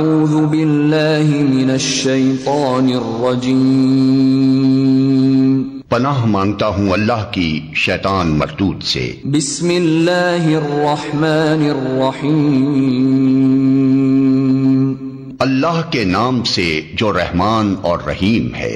أعوذ بالله من الشيطان الرجيم पनाह मांगता हूँ अल्लाह की शैतान मरदूत से बिस्मिल्लाहिर्रहमानिर्रहीम अल्लाह के नाम से जो रहमान और रहीम है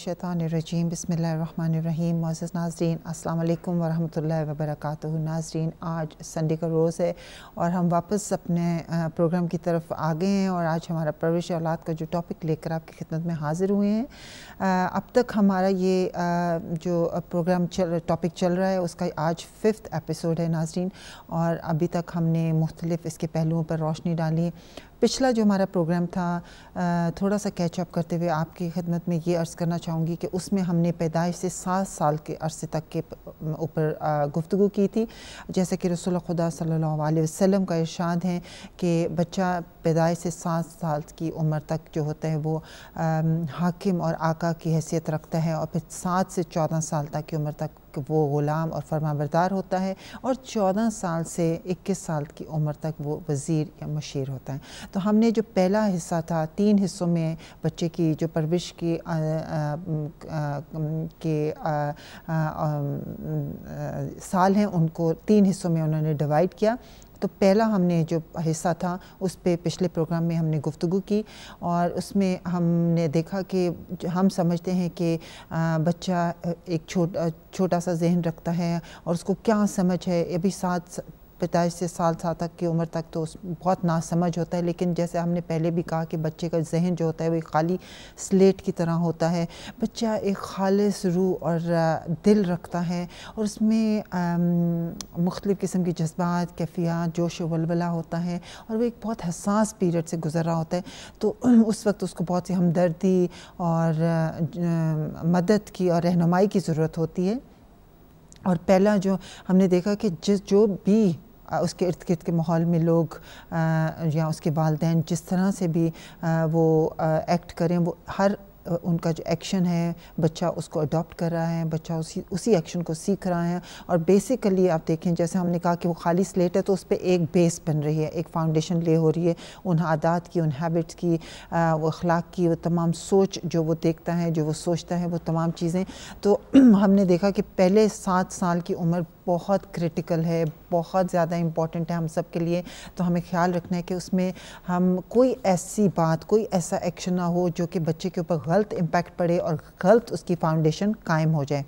शैतानरजीम बसमीम मोज़ नाजरीन अल्लाम वरहमल वबरक नाजरीन आज संडे का रोज़ है और हम वापस अपने प्रोग्राम की तरफ आ गए हैं और आज हमारा परवरिश औलाद का जो टॉपिक लेकर आपकी खिदमत में हाज़िर हुए हैं अब तक हमारा ये जो प्रोग्राम चल टॉपिक चल रहा है उसका आज फिफ्थ एपिसोड है नाजरीन और अभी तक हमने मुख्तलिफ़ इसके पहलुओं पर रोशनी डाली पिछला जो हमारा प्रोग्राम था थोड़ा सा कैचअप करते हुए आपकी खदमत में ये अर्ज़ करना चाहूँगी कि उसमें हमने पैदाइश से सात साल के अरसे तक के ऊपर गुफ्तु की थी जैसे कि रसोल खुदा सल्ला वसम का इर्शाद है कि बच्चा पैदाइश से सात साल की उम्र तक जो होता है वो हाकिम और आका की हैसियत रखता है और फिर सात से चौदह साल तक की उम्र तक वो ग़ुलाम और फरमाबरदार होता है और चौदह साल से इक्कीस साल की उम्र तक वो वज़ीर या मशीर होता है तो हमने जो पहला हिस्सा था तीन हिस्सों में बच्चे की जो परवरिश की आ, आ, आ, के आ, आ, आ, आ, साल हैं उनको तीन हिस्सों में उन्होंने डिवाइड किया तो पहला हमने जो हिस्सा था उस पर पिछले प्रोग्राम में हमने गुफ्तु की और उसमें हमने देखा कि हम समझते हैं कि बच्चा एक छोटा छोटा सा जहन रखता है और उसको क्या समझ है अभी सात पैंतालीस से साल साल तक की उम्र तक तो बहुत नासमझ होता है लेकिन जैसे हमने पहले भी कहा कि बच्चे का जहन जो होता है वो खाली स्लेट की तरह होता है बच्चा एक खालस रूह और दिल रखता है और उसमें मुख्तलिफ़ किस्म के जज्बात कैफियात जोश वलवला होता है और वो एक बहुत हसास पीरियड से गुजर रहा होता है तो उस वक्त उसको बहुत सी हमदर्दी और मदद की और रहनुमाई की ज़रूरत होती है और पहला जो हमने देखा कि जिस जो भी उसके इर्द गिर्द के माहौल में लोग या उसके वालदे जिस तरह से भी वो एक्ट करें वो हर उनका जो एक्शन है बच्चा उसको अडॉप्ट कर रहा है बच्चा उसी उसी एक्शन को सीख रहा है और बेसिकली आप देखें जैसे हमने कहा कि वो खाली स्लेट है तो उस पर एक बेस बन रही है एक फाउंडेशन ले हो रही है उन आदात की उन हैबिट्स की आ, वो अखलाक की वो तमाम सोच जो वो देखता है जो वो सोचता है वो तमाम चीज़ें तो हमने देखा कि पहले सात साल की उम्र बहुत क्रिटिकल है बहुत ज़्यादा इम्पॉर्टेंट है हम सब के लिए तो हमें ख्याल रखना है कि उसमें हम कोई ऐसी बात कोई ऐसा एक्शन ना हो जो कि बच्चे के ऊपर गलत इम्पैक्ट पड़े और गलत उसकी फाउंडेशन कायम हो जाए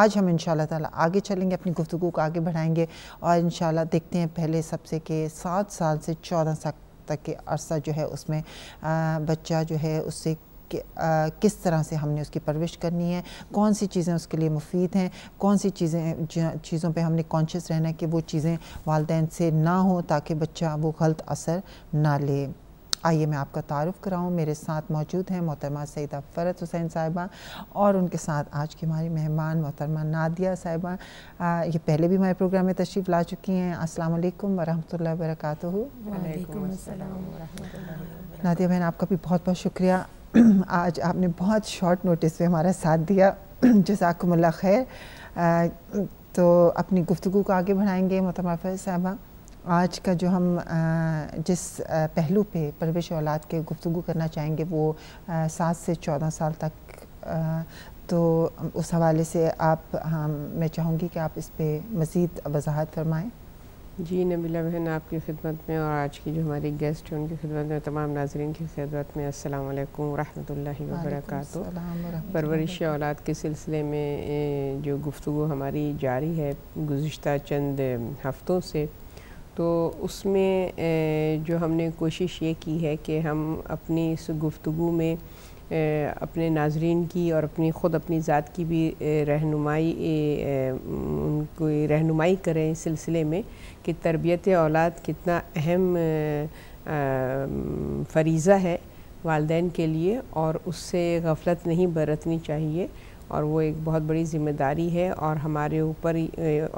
आज हम इन ताला आगे चलेंगे अपनी गुफ्तु को आगे बढ़ाएंगे और इन देखते हैं पहले सबसे के सात साल से चौदह साल तक के अरसा जो है उसमें आ, बच्चा जो है उससे कि, आ, किस तरह से हमने उसकी परवरिश करनी है कौन सी चीज़ें उसके लिए मुफीद हैं कौन सी चीज़ें चीज़ों पे हमने कॉन्शियस रहना है कि वो चीज़ें वालदे से ना हो ताकि बच्चा वो गलत असर ना ले आइए मैं आपका तारफ़ कराऊँ मेरे साथ मौजूद हैं मोहतरमा सईदा फ़रत हुसैन साहिबा और उनके साथ आज की हमारी मेहमान मोहतरमा नादिया साहिबा ये पहले भी हमारे प्रोग्राम में तशरीफ़ ला चुकी हैं अस्सलाम वालेकुम वरक नादिया बहन आपका भी बहुत बहुत शुक्रिया आज आपने बहुत शॉर्ट नोटिस पे हमारा साथ दिया जजाकमल्ला खैर तो अपनी गुफ्तु को आगे बढ़ाएंगे मतमफ़ साहबा आज का जो हम जिस पहलू पे परवेश औलाद के गुफ्तु करना चाहेंगे वो सात से चौदह साल तक तो उस हवाले से आप हम मैं चाहूँगी कि आप इस पर मज़ीद वजाहत फरमाएँ जी नबीला बहन आपकी खिदमत में और आज की जो हमारी गेस्ट हैं उनकी खिदमत में तमाम नाजरन की खिदमत में अस्सलाम वालेकुम रहमतुल्लाहि व बरकातहू परवरिश औलाद के सिलसिले में जो गुफ्तु हमारी जारी है गुज्त चंद हफ़्तों से तो उसमें जो हमने कोशिश ये की है कि हम अपनी इस गुफ्तु में अपने नाजरीन की और अपनी ख़ुद अपनी ज़ात की भी रहनुमाई उनको रहनुमाई करें इस सिलसिले में कि तरबियत औलाद कितना अहम फरीज़ा है वालदेन के लिए और उससे गफलत नहीं बरतनी चाहिए और वो एक बहुत बड़ी ज़िम्मेदारी है और हमारे ऊपर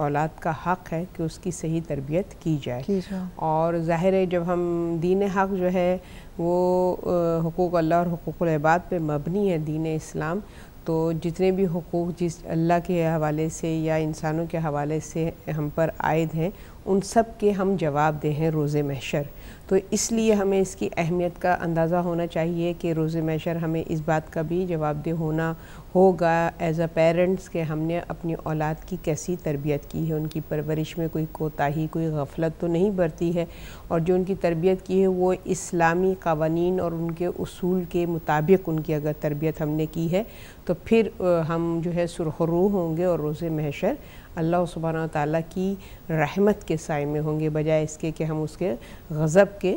औलाद का हक़ है कि उसकी सही तरबियत की जाए, की जाए। और ज़ाहिर है जब हम दीन हक़ जो है वो हकूक़ अल्लाह और हकूक़ अहबाद पर मबनी है दीन इस्लाम तो जितने भी हकूक़ जिस अल्लाह के हवाले से या इंसानों के हवाले से हम पर आयद हैं उन सब के हम जवाब दे हैं रोज़ महशर तो इसलिए हमें इसकी अहमियत का अंदाज़ा होना चाहिए कि रोज़ मैशर हमें इस बात का भी जवाबदेह होना होगा एज़ अ पेरेंट्स के हमने अपनी औलाद की कैसी तरबियत की है उनकी परवरिश में कोई कोताही कोई गफलत तो नहीं बरती है और जो उनकी तरबियत की है वो इस्लामी कवानीन और उनके असूल के मुताबिक उनकी अगर तरबियत हमने की है तो फिर हम जो है सुरखरू होंगे और रोज़ मैशर अल्लाह सुबहाना ताली की रहमत के साय में होंगे बजाय इसके कि हम उसके गज़ब के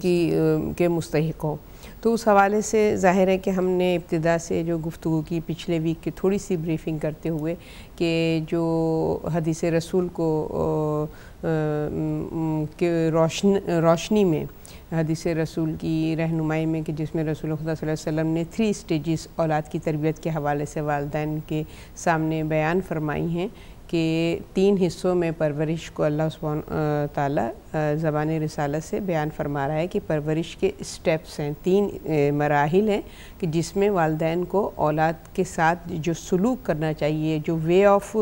की के मुस्तक हों तो उस हवाले से ज़ाहिर है कि हमने इब्तदा से जो गुफ्तु की पिछले वीक की थोड़ी सी ब्रीफिंग करते हुए कि जो हदीस रसूल को के रोशन रोशनी में हदीस रसूल की रहनुमाई में कि जिसमें रसूल खुदा वसल्लम ने थ्री स्टेजेस औलाद की तरबियत के हवाले से वालदान के सामने बयान फरमाई हैं कि तीन हिस्सों में परवरिश को अल्लाह ताला ज़बान रसालत से बयान फरमा रहा है कि परवरिश के स्टेप्स हैं तीन मराहल हैं कि जिसमें वालदेन को औलाद के साथ जो सलूक करना चाहिए जो वे ऑफ़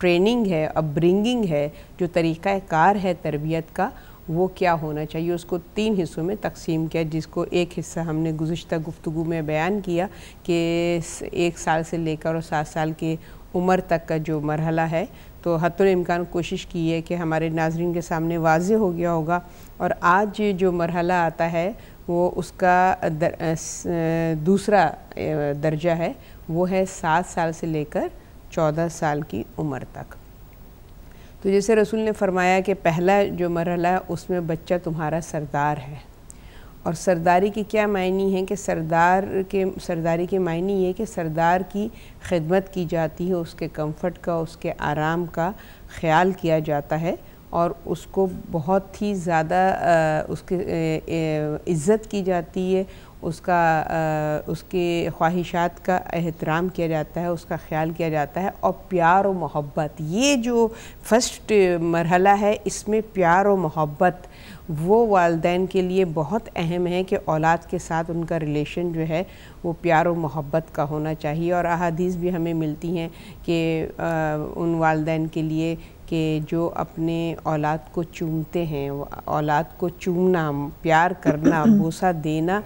ट्रेनिंग है अपब्रिंगिंग है जो तरीक़ाकार है तरबियत का वो क्या होना चाहिए उसको तीन हिस्सों में तकसीम किया जिसको एक हिस्सा हमने गुज्त गुफ्तु में बयान किया कि एक साल से लेकर और सात साल के उम्र तक का जो मरहला है तो हतुलमकान कोशिश की है कि हमारे नाजरन के सामने वाज हो गया होगा और आज जो मरहला आता है वो उसका दर, दूसरा दर्जा है वो है सात साल से लेकर चौदह साल की उम्र तक तो जैसे रसूल ने फरमाया कि पहला जो मरहला है उसमें बच्चा तुम्हारा सरदार है और सरदारी की क्या मायनी है कि सरदार के सरदारी के मायने ये कि सरदार की खिदमत की जाती है उसके कंफर्ट का उसके आराम का ख्याल किया जाता है और उसको बहुत ही ज़्यादा उसके इज़्ज़त की जाती है उसका आ, उसके ख्वाहिशात का एहतराम किया जाता है उसका ख्याल किया जाता है और प्यार और मोहब्बत ये जो फर्स्ट मरहला है इसमें प्यार और मोहब्बत वो वालदेन के लिए बहुत अहम है कि औलाद के साथ उनका रिलेशन जो है वो प्यार और मोहब्बत का होना चाहिए और अहादीस भी हमें मिलती हैं कि उन वालदेन के लिए कि जो अपने औलाद को चूमते हैं औलाद को चूमना प्यार करना भूसा देना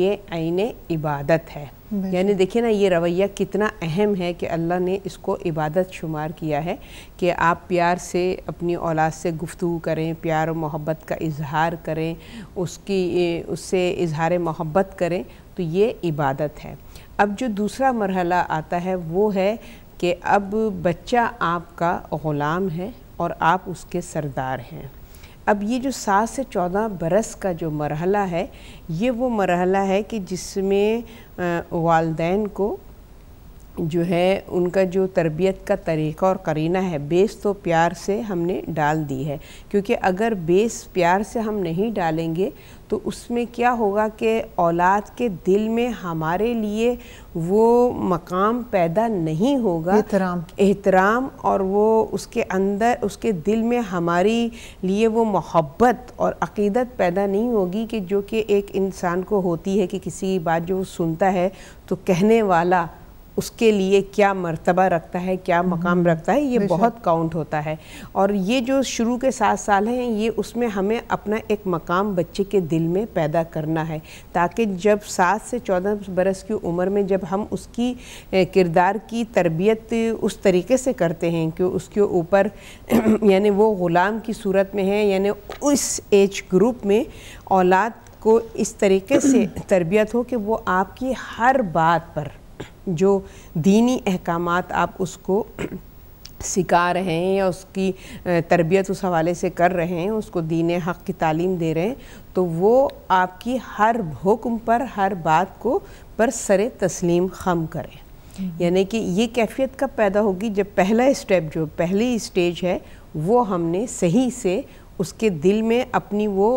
ये आइन इबादत है यानी देखिए ना ये रवैया कितना अहम है कि अल्लाह ने इसको इबादत शुमार किया है कि आप प्यार से अपनी औलाद से गुफ्तु करें प्यार और मोहब्बत का इजहार करें उसकी उससे इजहार मोहब्बत करें तो ये इबादत है अब जो दूसरा मरहला आता है वो है कि अब बच्चा आपका ग़ुलाम है और आप उसके सरदार हैं अब ये जो सात से चौदह बरस का जो मरहला है ये वो मरहला है कि जिसमें वालदेन को जो है उनका जो तरबियत का तरीक़ा और करीना है बेस तो प्यार से हमने डाल दी है क्योंकि अगर बेस प्यार से हम नहीं डालेंगे तो उसमें क्या होगा कि औलाद के दिल में हमारे लिए वो मकाम पैदा नहीं होगा एहतराम एहतराम और वो उसके अंदर उसके दिल में हमारी लिए वो मोहब्बत और अकीदत पैदा नहीं होगी कि जो कि एक इंसान को होती है कि किसी बात जो सुनता है तो कहने वाला उसके लिए क्या मर्तबा रखता है क्या हम्म। मकाम रखता है ये बहुत काउंट होता है और ये जो शुरू के सात साल हैं ये उसमें हमें अपना एक मकाम बच्चे के दिल में पैदा करना है ताकि जब सात से चौदह बरस की उम्र में जब हम उसकी किरदार की तरबियत उस तरीके से करते हैं कि उसके ऊपर यानी वो ग़ुलाम की सूरत में है यानी उस एज ग्रुप में औलाद को इस तरीके से तरबियत हो कि वो आपकी हर बात पर जो दीनी अहकाम आप उसको सिखा रहे हैं या उसकी तरबियत उस हवाले से कर रहे हैं उसको दीन हक़ की तालीम दे रहे हैं तो वो आपकी हर हुक्म पर हर बात को पर सर तस्लीम खम करें हम्म। यानी कि ये कैफियत कब पैदा होगी जब पहला स्टेप जो पहली स्टेज है वो हमने सही से उसके दिल में अपनी वो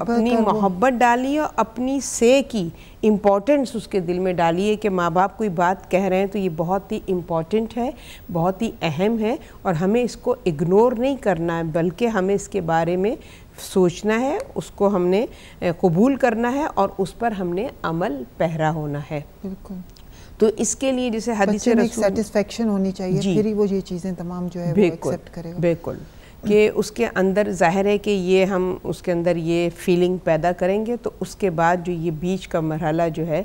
अपनी मोहब्बत डाली और अपनी से की इम्पोर्टेंस उसके दिल में डाली है कि माँ बाप कोई बात कह रहे हैं तो ये बहुत ही इम्पॉर्टेंट है बहुत ही अहम है और हमें इसको इग्नोर नहीं करना है बल्कि हमें इसके बारे में सोचना है उसको हमने कबूल करना है और उस पर हमने अमल पहरा होना है बिल्कुल तो इसके लिए जैसे हदीस सेटिस्फेक्शन होनी चाहिए फिर ही वो ये चीज़ें तमाम जो है वो एक्सेप्ट करेगा बिल्कुल कि उसके अंदर ज़ाहिर है कि ये हम उसके अंदर ये फीलिंग पैदा करेंगे तो उसके बाद जो ये बीच का मरहला जो है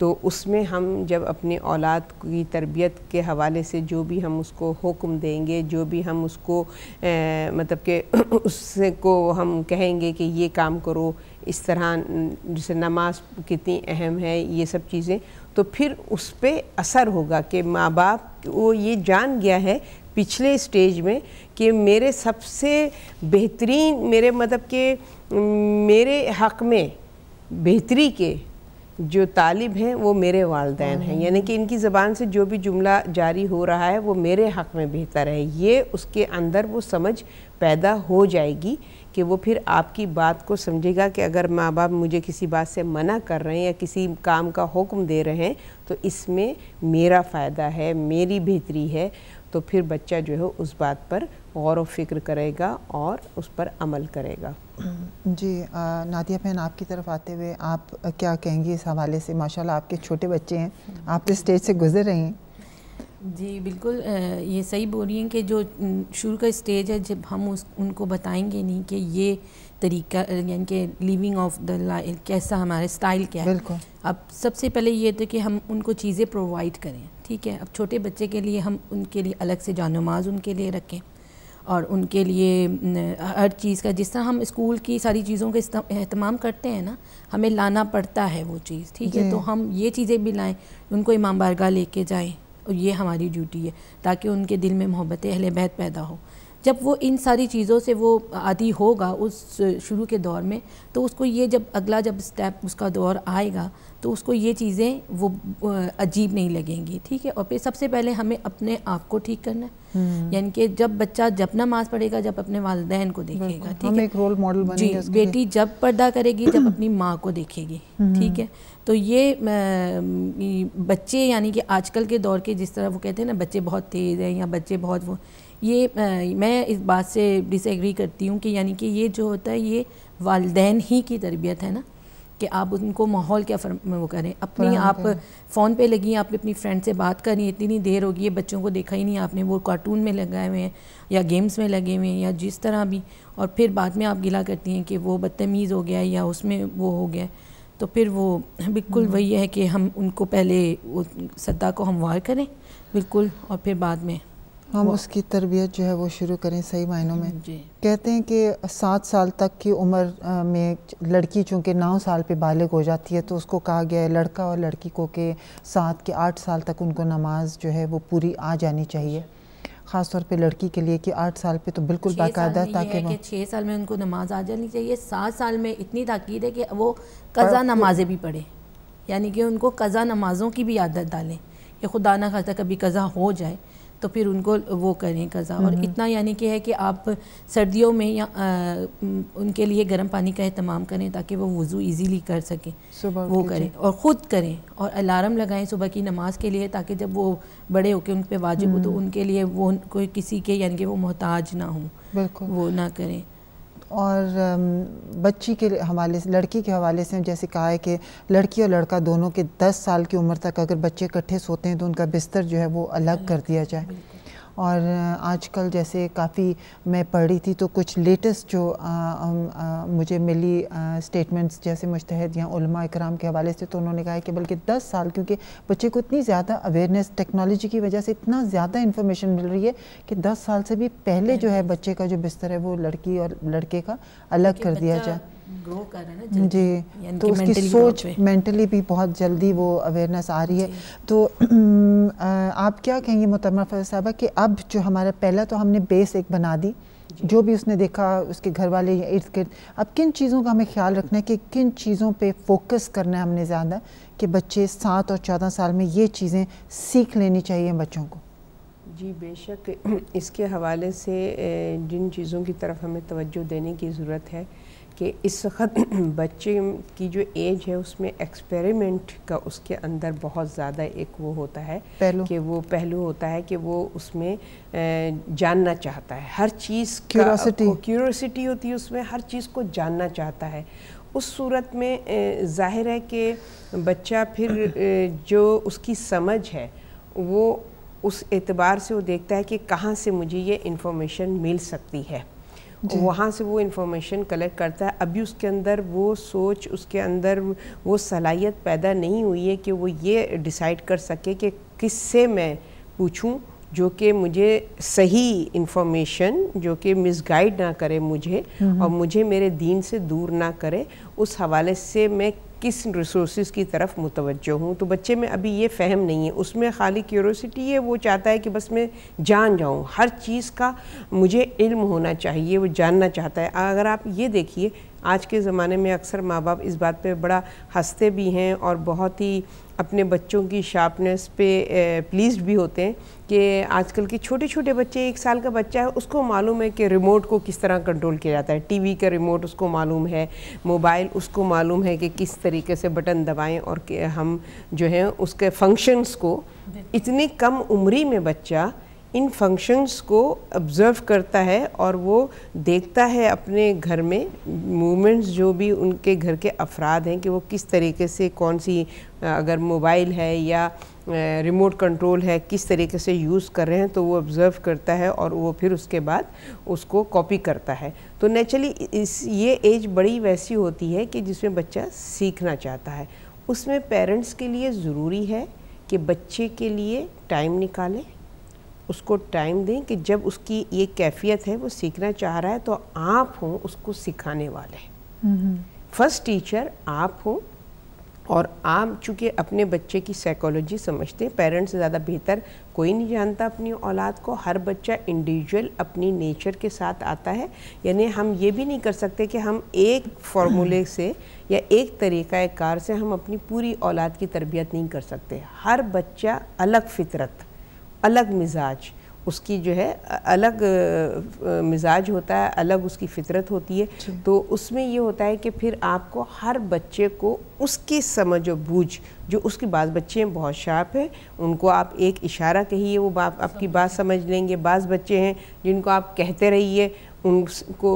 तो उसमें हम जब अपने औलाद की तरबियत के हवाले से जो भी हम उसको हुक्म देंगे जो भी हम उसको ए, मतलब कि उससे को हम कहेंगे कि ये काम करो इस तरह जैसे नमाज कितनी अहम है ये सब चीज़ें तो फिर उस पर असर होगा कि माँ बाप वो ये जान गया है पिछले स्टेज में कि मेरे सबसे बेहतरीन मेरे मतलब के मेरे हक में बेहतरी के जो तालिब हैं वो मेरे वालदे हैं हम्म। यानी कि इनकी ज़बान से जो भी जुमला जारी हो रहा है वो मेरे हक़ में बेहतर है ये उसके अंदर वो समझ पैदा हो जाएगी कि वो फिर आपकी बात को समझेगा कि अगर माँ बाप मुझे किसी बात से मना कर रहे हैं या किसी काम का हुक्म दे रहे हैं तो इसमें मेरा फ़ायदा है मेरी बेहतरी है तो फिर बच्चा जो है उस बात पर गौर व फिक्र करेगा और उस पर अमल करेगा हम्म, जी आ, नादिया बहन आपकी तरफ आते हुए आप क्या कहेंगी इस हवाले से माशाल्लाह आपके छोटे बच्चे हैं आप तो स्टेज से गुजर रही हैं जी बिल्कुल ये सही बोल रही हैं कि जो शुरू का स्टेज है जब हम उस उनको बताएंगे नहीं कि ये तरीका यानी कि लिविंग ऑफ द लाइफ कैसा हमारे स्टाइल क्या है अब सबसे पहले ये तो कि हम उनको चीज़ें प्रोवाइड करें ठीक है अब छोटे बच्चे के लिए हम उनके लिए अलग से जानमाज उनके लिए रखें और उनके लिए हर चीज़ का जिस तरह हम स्कूल की सारी चीज़ों का अहतमाम करते हैं ना हमें लाना पड़ता है वो चीज़ ठीक है तो हम ये चीज़ें भी लाएँ उनको इमाम बारगाह लेके जाएँ और ये हमारी ड्यूटी है ताकि उनके दिल में मोहब्बत अहल बैत पैदा हो जब वो इन सारी चीज़ों से वो आदि होगा उस शुरू के दौर में तो उसको ये जब अगला जब स्टेप उसका दौर आएगा तो उसको ये चीज़ें वो अजीब नहीं लगेंगी ठीक है और फिर सबसे पहले हमें अपने आप को ठीक करना है हम्म। यानी कि जब बच्चा जब नमाज पढ़ेगा जब अपने वालदेन को देखेगा ठीक है एक रोल मॉडल जी बेटी जब पर्दा करेगी जब अपनी माँ को देखेगी हम्म। ठीक है तो ये बच्चे यानी कि आजकल के दौर के जिस तरह वो कहते हैं ना बच्चे बहुत तेज़ हैं या बच्चे बहुत वो ये मैं इस बात से डिसएग्री करती हूँ कि यानी कि ये जो होता है ये वालदेन ही की तरबियत है ना कि आप उनको माहौल क्या वो करें अपनी आप फ़ोन पे लगी आप अपनी फ्रेंड से बात करें इतनी नहीं देर होगी है बच्चों को देखा ही नहीं आपने वो कार्टून में लगाए हुए हैं या गेम्स में लगे हुए हैं या जिस तरह भी और फिर बाद में आप गिला करती हैं कि वो बदतमीज़ हो गया या उसमें वो हो गया तो फिर वो बिल्कुल हम्म। वही है कि हम उनको पहले सदा को हमवार करें बिल्कुल और फिर बाद में हम उसकी तरबियत जो है वो शुरू करें सही मायनों में कहते हैं कि सात साल तक की उम्र में लड़की चूँकि नौ साल पे बालिग हो जाती है तो उसको कहा गया है लड़का और लड़की को कि सात के आठ साल तक उनको नमाज जो है वो पूरी आ जानी चाहिए ख़ास तौर पे लड़की के लिए कि आठ साल पे तो बिल्कुल बाकायदा ताकि वो छः साल में उनको नमाज आ जानी चाहिए सात साल में इतनी ताकीद है कि वो कज़ा नमाजें भी पढ़े यानी कि उनको कज़ा नमाज़ों की भी आदत डालें कि खुदा ना खासा कभी कज़ा हो जाए तो फिर उनको वो करें कज़ा और इतना यानी कि है कि आप सर्दियों में या आ, उनके लिए गर्म पानी का अहतमाम करें ताकि वो वज़ू इजीली कर सकें वो करें और ख़ुद करें और अलार्म लगाएं सुबह की नमाज के लिए ताकि जब वो बड़े होकर उन पर वाजिब हो तो हम्म। उनके लिए वो कोई किसी के यानी कि वो मोहताज ना हो वो ना करें और बच्ची के हवाले से लड़की के हवाले से जैसे कहा है कि लड़की और लड़का दोनों के 10 साल की उम्र तक अगर बच्चे इकट्ठे सोते हैं तो उनका बिस्तर जो है वो अलग कर दिया जाए और आजकल जैसे काफ़ी मैं पढ़ रही थी तो कुछ लेटेस्ट जो आ, आ, मुझे मिली स्टेटमेंट्स जैसे मुश्तहद या उलमा के हवाले से तो उन्होंने कहा है कि बल्कि दस साल क्योंकि बच्चे को इतनी ज़्यादा अवेयरनेस टेक्नोलॉजी की वजह से इतना ज़्यादा इन्फॉर्मेशन मिल रही है कि दस साल से भी पहले जो है बच्चे का जो बिस्तर है वो लड़की और लड़के का अलग कर दिया जाए ग्रो कर रहा है ना जी तो उसकी सोच मेंटली भी बहुत जल्दी वो अवेयरनेस आ रही है तो आप क्या कहेंगे फैज साहबा कि अब जो हमारा पहला तो हमने बेस एक बना दी जो भी उसने देखा उसके घर वाले या इर्द गिर्द अब किन चीज़ों का हमें ख्याल रखना है कि किन चीज़ों पे फोकस करना है हमने ज़्यादा कि बच्चे सात और चौदह साल में ये चीज़ें सीख लेनी चाहिए बच्चों को जी बेशक इसके हवाले से जिन चीज़ों की तरफ हमें तवज्जो देने की ज़रूरत है कि इस वक्त बच्चे की जो एज है उसमें एक्सपेरिमेंट का उसके अंदर बहुत ज़्यादा एक वो होता है कि वो पहलू होता है कि वो उसमें जानना चाहता है हर चीज़ क्यूरोसिटी क्यूरोसिटी होती है उसमें हर चीज़ को जानना चाहता है उस सूरत में जाहिर है कि बच्चा फिर जो उसकी समझ है वो उस एतबार से वो देखता है कि कहाँ से मुझे ये इन्फॉर्मेशन मिल सकती है वहाँ से वो इन्फॉर्मेशन कलेक्ट करता है अभी उसके अंदर वो सोच उसके अंदर वो सलाहियत पैदा नहीं हुई है कि वो ये डिसाइड कर सके कि किससे मैं पूछूं जो कि मुझे सही इन्फॉर्मेशन जो कि मिसगाइड ना करे मुझे हम्म। और मुझे मेरे दीन से दूर ना करे उस हवाले से मैं किस रिसोर्स की तरफ मुतवजो हूँ तो बच्चे में अभी ये फ़हम नहीं है उसमें खाली क्यूरोसिटी है वो चाहता है कि बस मैं जान जाऊँ हर चीज़ का मुझे इल्म होना चाहिए वो जानना चाहता है अगर आप ये देखिए आज के ज़माने में अक्सर माँ बाप इस बात पे बड़ा हंसते भी हैं और बहुत ही अपने बच्चों की शार्पनेस पे प्लीज्ड भी होते हैं कि आजकल के छोटे छोटे बच्चे एक साल का बच्चा है उसको मालूम है कि रिमोट को किस तरह कंट्रोल किया जाता है टीवी का रिमोट उसको मालूम है मोबाइल उसको मालूम है कि किस तरीके से बटन दबाएं और हम जो हैं उसके फंक्शंस को इतनी कम उम्री में बच्चा इन फंक्शंस को ऑब्ज़र्व करता है और वो देखता है अपने घर में मूवमेंट्स जो भी उनके घर के अफराद हैं कि वो किस तरीके से कौन सी अगर मोबाइल है या रिमोट कंट्रोल है किस तरीके से यूज़ कर रहे हैं तो वो ऑब्ज़र्व करता है और वो फिर उसके बाद उसको कॉपी करता है तो नेचुरली इस ये एज बड़ी वैसी होती है कि जिसमें बच्चा सीखना चाहता है उसमें पेरेंट्स के लिए ज़रूरी है कि बच्चे के लिए टाइम निकालें उसको टाइम दें कि जब उसकी ये कैफियत है वो सीखना चाह रहा है तो आप हों उसको सिखाने वाले फर्स्ट टीचर आप हो और आप चूँकि अपने बच्चे की साइकोलॉजी समझते हैं पेरेंट्स से ज़्यादा बेहतर कोई नहीं जानता अपनी औलाद को हर बच्चा इंडिविजुअल अपनी नेचर के साथ आता है यानी हम ये भी नहीं कर सकते कि हम एक फार्मूले हम्म। से या एक तरीक़ाकार से हम अपनी पूरी औलाद की तरबियत नहीं कर सकते हर बच्चा अलग फितरत अलग मिजाज उसकी जो है अलग मिजाज होता है अलग उसकी फितरत होती है तो उसमें ये होता है कि फिर आपको हर बच्चे को उसकी समझ और बूझ जो उसके बाद बच्चे हैं बहुत शार्प हैं उनको आप एक इशारा कहिए वो बाप आपकी बात समझ लेंगे बाज़ बच्चे हैं जिनको आप कहते रहिए उनको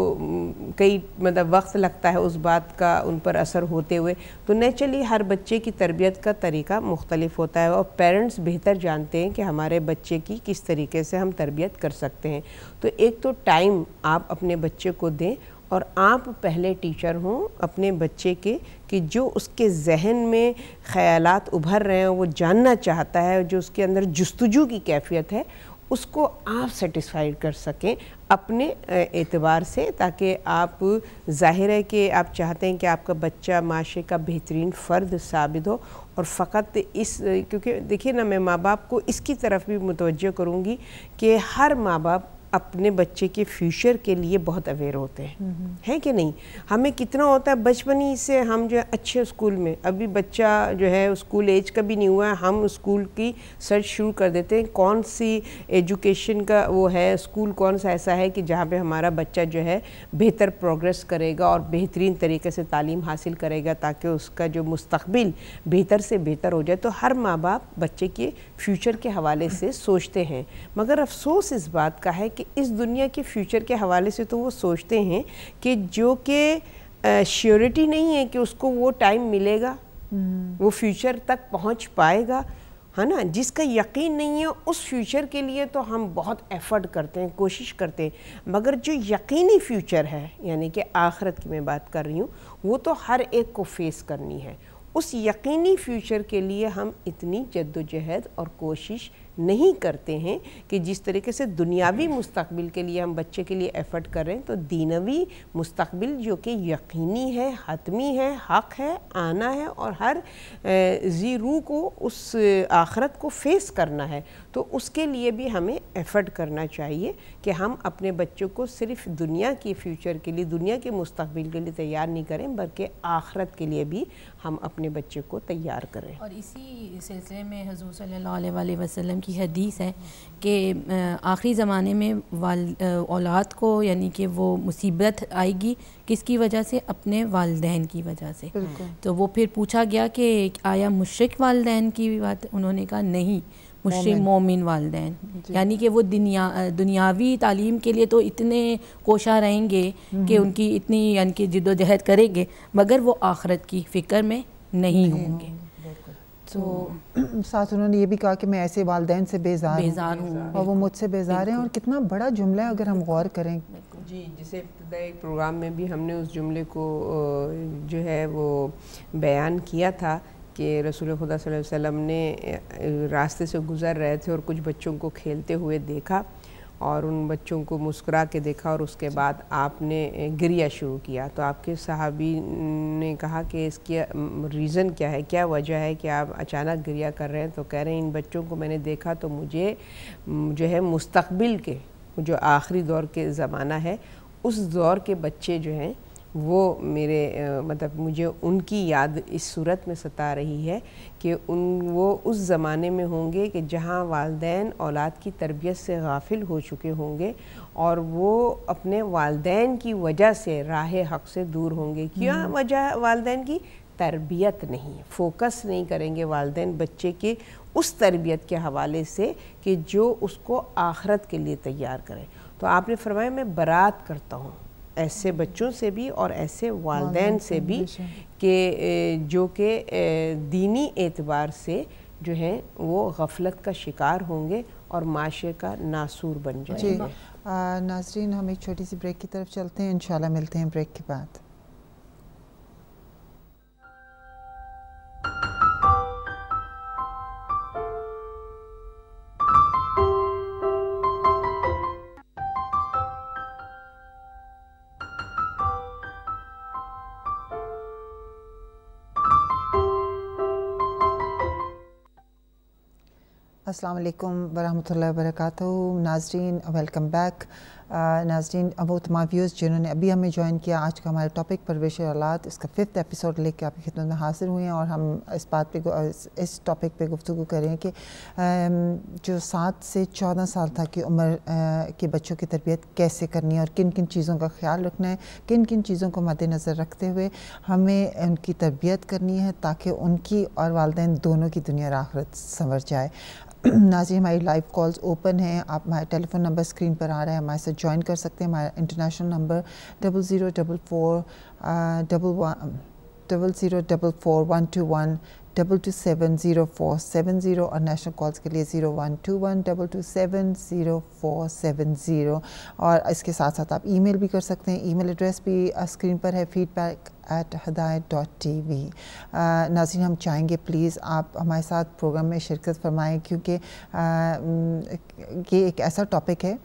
कई मतलब वक्त लगता है उस बात का उन पर असर होते हुए तो नेचुरली हर बच्चे की तरबियत का तरीका मुख्तलिफ होता है और पेरेंट्स बेहतर जानते हैं कि हमारे बच्चे की किस तरीके से हम तरबियत कर सकते हैं तो एक तो टाइम आप अपने बच्चे को दें और आप पहले टीचर हों अपने बच्चे के कि जो उसके जहन में ख्यालात उभर रहे हैं वो जानना चाहता है जो उसके अंदर जस्तजू की कैफियत है उसको आप सेटिस्फाइड कर सकें अपने एतबार से ताकि आप जाहिर है कि आप चाहते हैं कि आपका बच्चा माशे का बेहतरीन फ़र्द साबित हो और फ़कत इस क्योंकि देखिए ना मैं माँ बाप को इसकी तरफ भी मुतवज करूँगी कि हर माँ बाप अपने बच्चे के फ्यूचर के लिए बहुत अवेयर होते हैं है कि नहीं हमें कितना होता है बचपन ही से हम जो है अच्छे स्कूल में अभी बच्चा जो है स्कूल एज का भी नहीं हुआ है हम स्कूल की सर्च शुरू कर देते हैं कौन सी एजुकेशन का वो है स्कूल कौन सा ऐसा है कि जहाँ पर हमारा बच्चा जो है बेहतर प्रोग्रेस करेगा और बेहतरीन तरीके से तालीम हासिल करेगा ताकि उसका जो मुस्तबिल बेहतर से बेहतर हो जाए तो हर माँ बाप बच्चे के फ्यूचर के हवाले से सोचते हैं मगर अफसोस इस बात का है कि कि इस दुनिया के फ्यूचर के हवाले से तो वो सोचते हैं कि जो कि श्योरिटी नहीं है कि उसको वो टाइम मिलेगा हम्म। वो फ्यूचर तक पहुंच पाएगा है ना जिसका यकीन नहीं है उस फ्यूचर के लिए तो हम बहुत एफर्ट करते हैं कोशिश करते हैं मगर जो यकीनी फ्यूचर है यानी कि आखरत की मैं बात कर रही हूँ वो तो हर एक को फेस करनी है उस यकीनी फ्यूचर के लिए हम इतनी जद्दोजहद और कोशिश नहीं करते हैं कि जिस तरीके से दुनियावी मुस्तबिल के लिए हम बच्चे के लिए एफ़र्ट कर रहे हैं तो दीनवी मुस्तबिल जो कि यकीनी है हतमी है हक है आना है और हर ज़ी रू को उस आखरत को फेस करना है तो उसके लिए भी हमें एफर्ट करना चाहिए कि हम अपने बच्चों को सिर्फ दुनिया के फ्यूचर के लिए दुनिया के मुस्तबिल के लिए तैयार नहीं करें बल्कि आखरत के लिए भी हम अपने बच्चे को तैयार करें और इसी सिलसिले में हजूर सल्ला वसम की हदीस है कि आखिरी ज़माने में वाल औलाद को यानी कि वो मुसीबत आएगी किसकी वजह से अपने वालदेन की वजह से तो वो फिर पूछा गया कि आया मुशरक वालदेन की बात उन्होंने कहा नहीं मुश्रम मोमिन वालदे यानी कि वो दुनिया दुनियावी तालीम के लिए तो इतने कोशा रहेंगे हम्म। कि उनकी इतनी यानी कि जद्दोजहद करेंगे मगर वो आखरत की फ़िक्र में नहीं होंगे तो, तो साथ उन्होंने ये भी कहा कि मैं ऐसे वालदेन से बेजार बेजार हूँ और वो मुझसे बेजार हैं और कितना बड़ा जुमला है अगर हम गौर करें जी जिसे इब्तदाई प्रोग्राम में भी हमने उस जुमले को जो है वो बयान किया था कि रसूल खुदा वसल्लम ने रास्ते से गुज़र रहे थे और कुछ बच्चों को खेलते हुए देखा और उन बच्चों को मुस्कुरा के देखा और उसके बाद आपने गिरिया शुरू किया तो आपके सहाबी ने कहा कि इसकी रीज़न क्या है क्या वजह है कि आप अचानक गिरिया कर रहे हैं तो कह रहे हैं इन बच्चों को मैंने देखा तो मुझे जो है मुस्तबिल के जो आखिरी दौर के ज़माना है उस दौर के बच्चे जो हैं वो मेरे मतलब मुझे उनकी याद इस सूरत में सता रही है कि उन वो उस ज़माने में होंगे कि जहाँ वालदेन औलाद की तरबियत से गाफिल हो चुके होंगे और वो अपने वालदेन की वजह से राह हक़ से दूर होंगे हम्म। क्या वजह वालदेन की तरबियत नहीं फोकस नहीं करेंगे वालदे बच्चे के उस तरबियत के हवाले से कि जो उसको आखरत के लिए तैयार करें तो आपने फरमाया मैं बरात करता हूँ ऐसे बच्चों से भी और ऐसे वालदेन से भी कि जो कि दीनी एतबार से जो है वो गफलत का शिकार होंगे और माशरे का नासूर बन जाएंगे नाजरीन हम एक छोटी सी ब्रेक की तरफ चलते हैं इन मिलते हैं ब्रेक के बाद अस्सलाम वालेकुम वरक वबरकातुहू नाजरीन वेलकम बैक नाजरीन अब वो तमाम व्यूज़ जिन्होंने अभी हमें ज्वाइन किया आज का हमारे टॉपिक परवेश आलात इसका फिफ्थ एपिसोड लेके आपकी खिदमत में हाजिर हुए हैं और हम इस बात पे इस टॉपिक पे गुफ्तु करें कि जो सात से चौदह साल तक की उम्र के बच्चों की तरबियत कैसे करनी है और किन किन चीज़ों का ख्याल रखना है किन किन चीज़ों को मद्दनज़र रखते हुए हमें उनकी तरबियत करनी है ताकि उनकी और वालदे दोनों की दुनिया आखरत संवर जाए नाजी हमारी लाइव कॉल्स ओपन हैं आप हमारे टेलीफोन नंबर स्क्रीन पर आ रहा है हमारे साथ ज्वाइन कर सकते हैं हमारा international number double zero double four double one double zero double four one two one double two seven zero four seven zero और नेशनल कॉल्स के लिए zero one two one double two seven zero four seven zero और इसके साथ साथ आप email भी कर सकते हैं ईमेल एड्रेस भी स्क्रीन uh, पर है feedback at Hidayat dot T V नाजिन हम चाहेंगे प्लीज़ आप हमारे साथ प्रोग्राम में शिरकत फरमाएँ क्योंकि uh, ये एक ऐसा टॉपिक है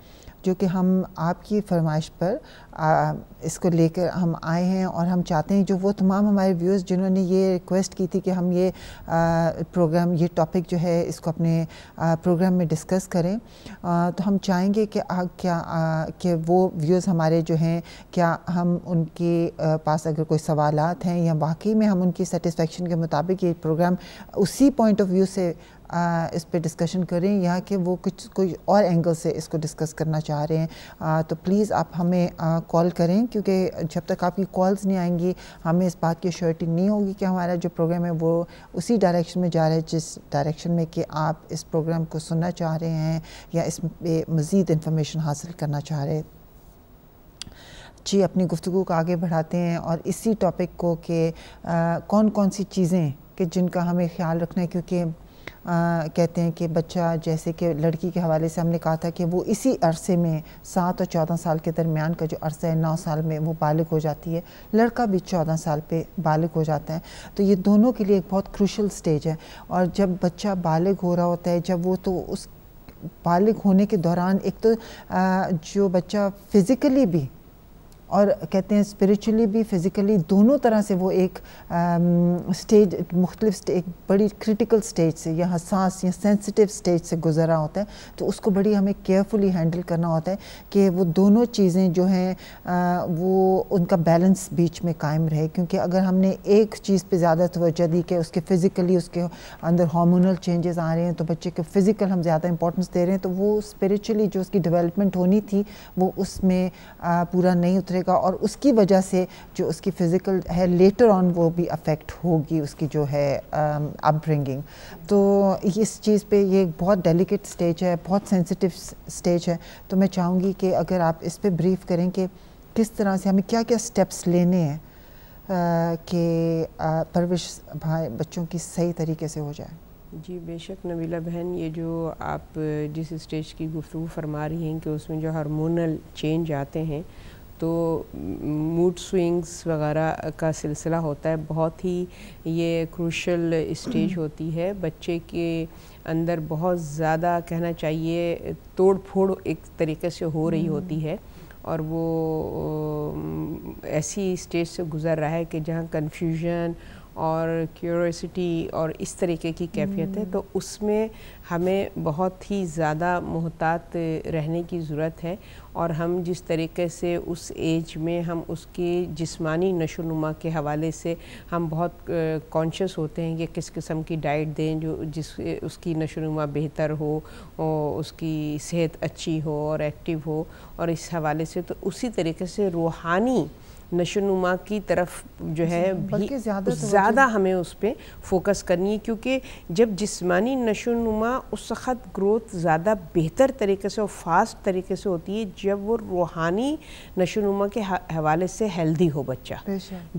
जो कि हम आपकी फरमाइश पर आ, इसको लेकर हम आए हैं और हम चाहते हैं जो वो तमाम हमारे व्यूज़ जिन्होंने ये रिक्वेस्ट की थी कि हम ये प्रोग्राम ये टॉपिक जो है इसको अपने आ, प्रोग्राम में डिस्कस करें आ, तो हम चाहेंगे कि आ, क्या आ, कि वो व्यूज़ हमारे जो हैं क्या हम उनके पास अगर कोई सवालत हैं या वाकई में हम उनकी सेटिसफेक्शन के मुताबिक ये प्रोग्राम उसी पॉइंट ऑफ व्यू से इस पर डिस्कशन करें या कि वो कुछ कोई और एंगल से इसको डिस्कस करना चाह रहे हैं तो प्लीज़ आप हमें कॉल करें क्योंकि जब तक आपकी कॉल्स नहीं आएंगी हमें इस बात की श्योरिटी नहीं होगी कि हमारा जो प्रोग्राम है वो उसी डायरेक्शन में जा रहा है जिस डायरेक्शन में कि आप इस प्रोग्राम को सुनना चाह रहे हैं या इस पर मज़ीद इन्फॉर्मेशन हासिल करना चाह रहे हैं जी अपनी गुफ्तु को आगे बढ़ाते हैं और इसी टॉपिक को कि कौन कौन सी चीज़ें कि जिनका हमें ख्याल रखना है क्योंकि आ, कहते हैं कि बच्चा जैसे कि लड़की के हवाले से हमने कहा था कि वो इसी अरसे में सात और चौदह साल के दरमियान का जो अरसा है नौ साल में वो बालिग हो जाती है लड़का भी चौदह साल पे बालिग हो जाता है तो ये दोनों के लिए एक बहुत क्रूशल स्टेज है और जब बच्चा बालिग हो रहा होता है जब वो तो उस बालिग होने के दौरान एक तो आ, जो बच्चा फिज़िकली भी और कहते हैं स्पिरिचुअली भी फिज़िकली दोनों तरह से वो एक स्टेज um, मुख्तलिफ एक बड़ी क्रिटिकल स्टेज से या हसास या सेंसिटिव स्टेज से गुजरा होता है तो उसको बड़ी हमें केयरफुली हैंडल करना होता है कि वो दोनों चीज़ें जो हैं uh, वो उनका बैलेंस बीच में कायम रहे क्योंकि अगर हमने एक चीज़ पर ज़्यादा तोज्जह दी कि उसके फ़िज़िकली उसके अंदर हार्मोनल चेंजेस आ रहे हैं तो बच्चे के फ़िज़िकल हम ज़्यादा इंपॉर्टेंस दे रहे हैं तो वो स्परिचुअली जो उसकी डेवलपमेंट होनी थी वो उसमें uh, पूरा नहीं उतरे करेगा और उसकी वजह से जो उसकी फ़िज़िकल है लेटर ऑन वो भी अफेक्ट होगी उसकी जो है अपब्रिंगिंग um, तो इस चीज़ पे ये बहुत डेलिकेट स्टेज है बहुत सेंसिटिव स्टेज है तो मैं चाहूँगी कि अगर आप इस पर ब्रीफ करें कि किस तरह से हमें क्या क्या स्टेप्स लेने हैं uh, कि uh, परविश भाई बच्चों की सही तरीके से हो जाए जी बेशक नबीला बहन ये जो आप जिस स्टेज की गुफ्तु फरमा रही हैं कि उसमें जो हार्मोनल चेंज आते हैं तो मूड स्विंग्स वगैरह का सिलसिला होता है बहुत ही ये क्रूशल स्टेज होती है बच्चे के अंदर बहुत ज़्यादा कहना चाहिए तोड़ फोड़ एक तरीके से हो रही होती है और वो ऐसी स्टेज से गुज़र रहा है कि जहाँ कन्फ्यूजन और क्यूरसिटी और इस तरीके की कैफियत है तो हम्म। उसमें हमें बहुत ही ज़्यादा मोहतात रहने की ज़रूरत है और हम जिस तरीके से उस एज में हम उसके जिस्मानी नशोनुमा के हवाले से हम बहुत कॉन्शियस होते हैं कि किस किस्म की डाइट दें जो जिस उसकी नशोनुमा बेहतर हो उसकी सेहत अच्छी हो और एक्टिव हो और इस हवाले से तो उसी तरीके से रूहानी नशोनुमा की तरफ जो है भी ज़्यादा तो हमें उस पर फोकस करनी है क्योंकि जब जिस्मानी नशोनुमा उस वक्त ग्रोथ ज़्यादा बेहतर तरीके से और फास्ट तरीके से होती है जब वो रूहानी नशोनुमा के हवाले से हेल्दी हो बच्चा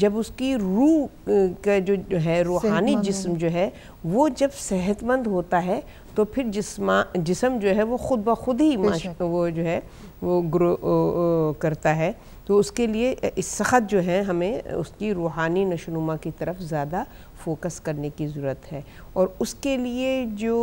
जब उसकी रूह का जो है रूहानी जिस्म जो है वो जब सेहतमंद होता है तो फिर जिसमा जिसम जो है वो खुद ब खुद ही वो जो है वो ग्रो करता है तो उसके लिए इस सख्त जो है हमें उसकी रूहानी नशोनुमा की तरफ ज़्यादा फोकस करने की ज़रूरत है और उसके लिए जो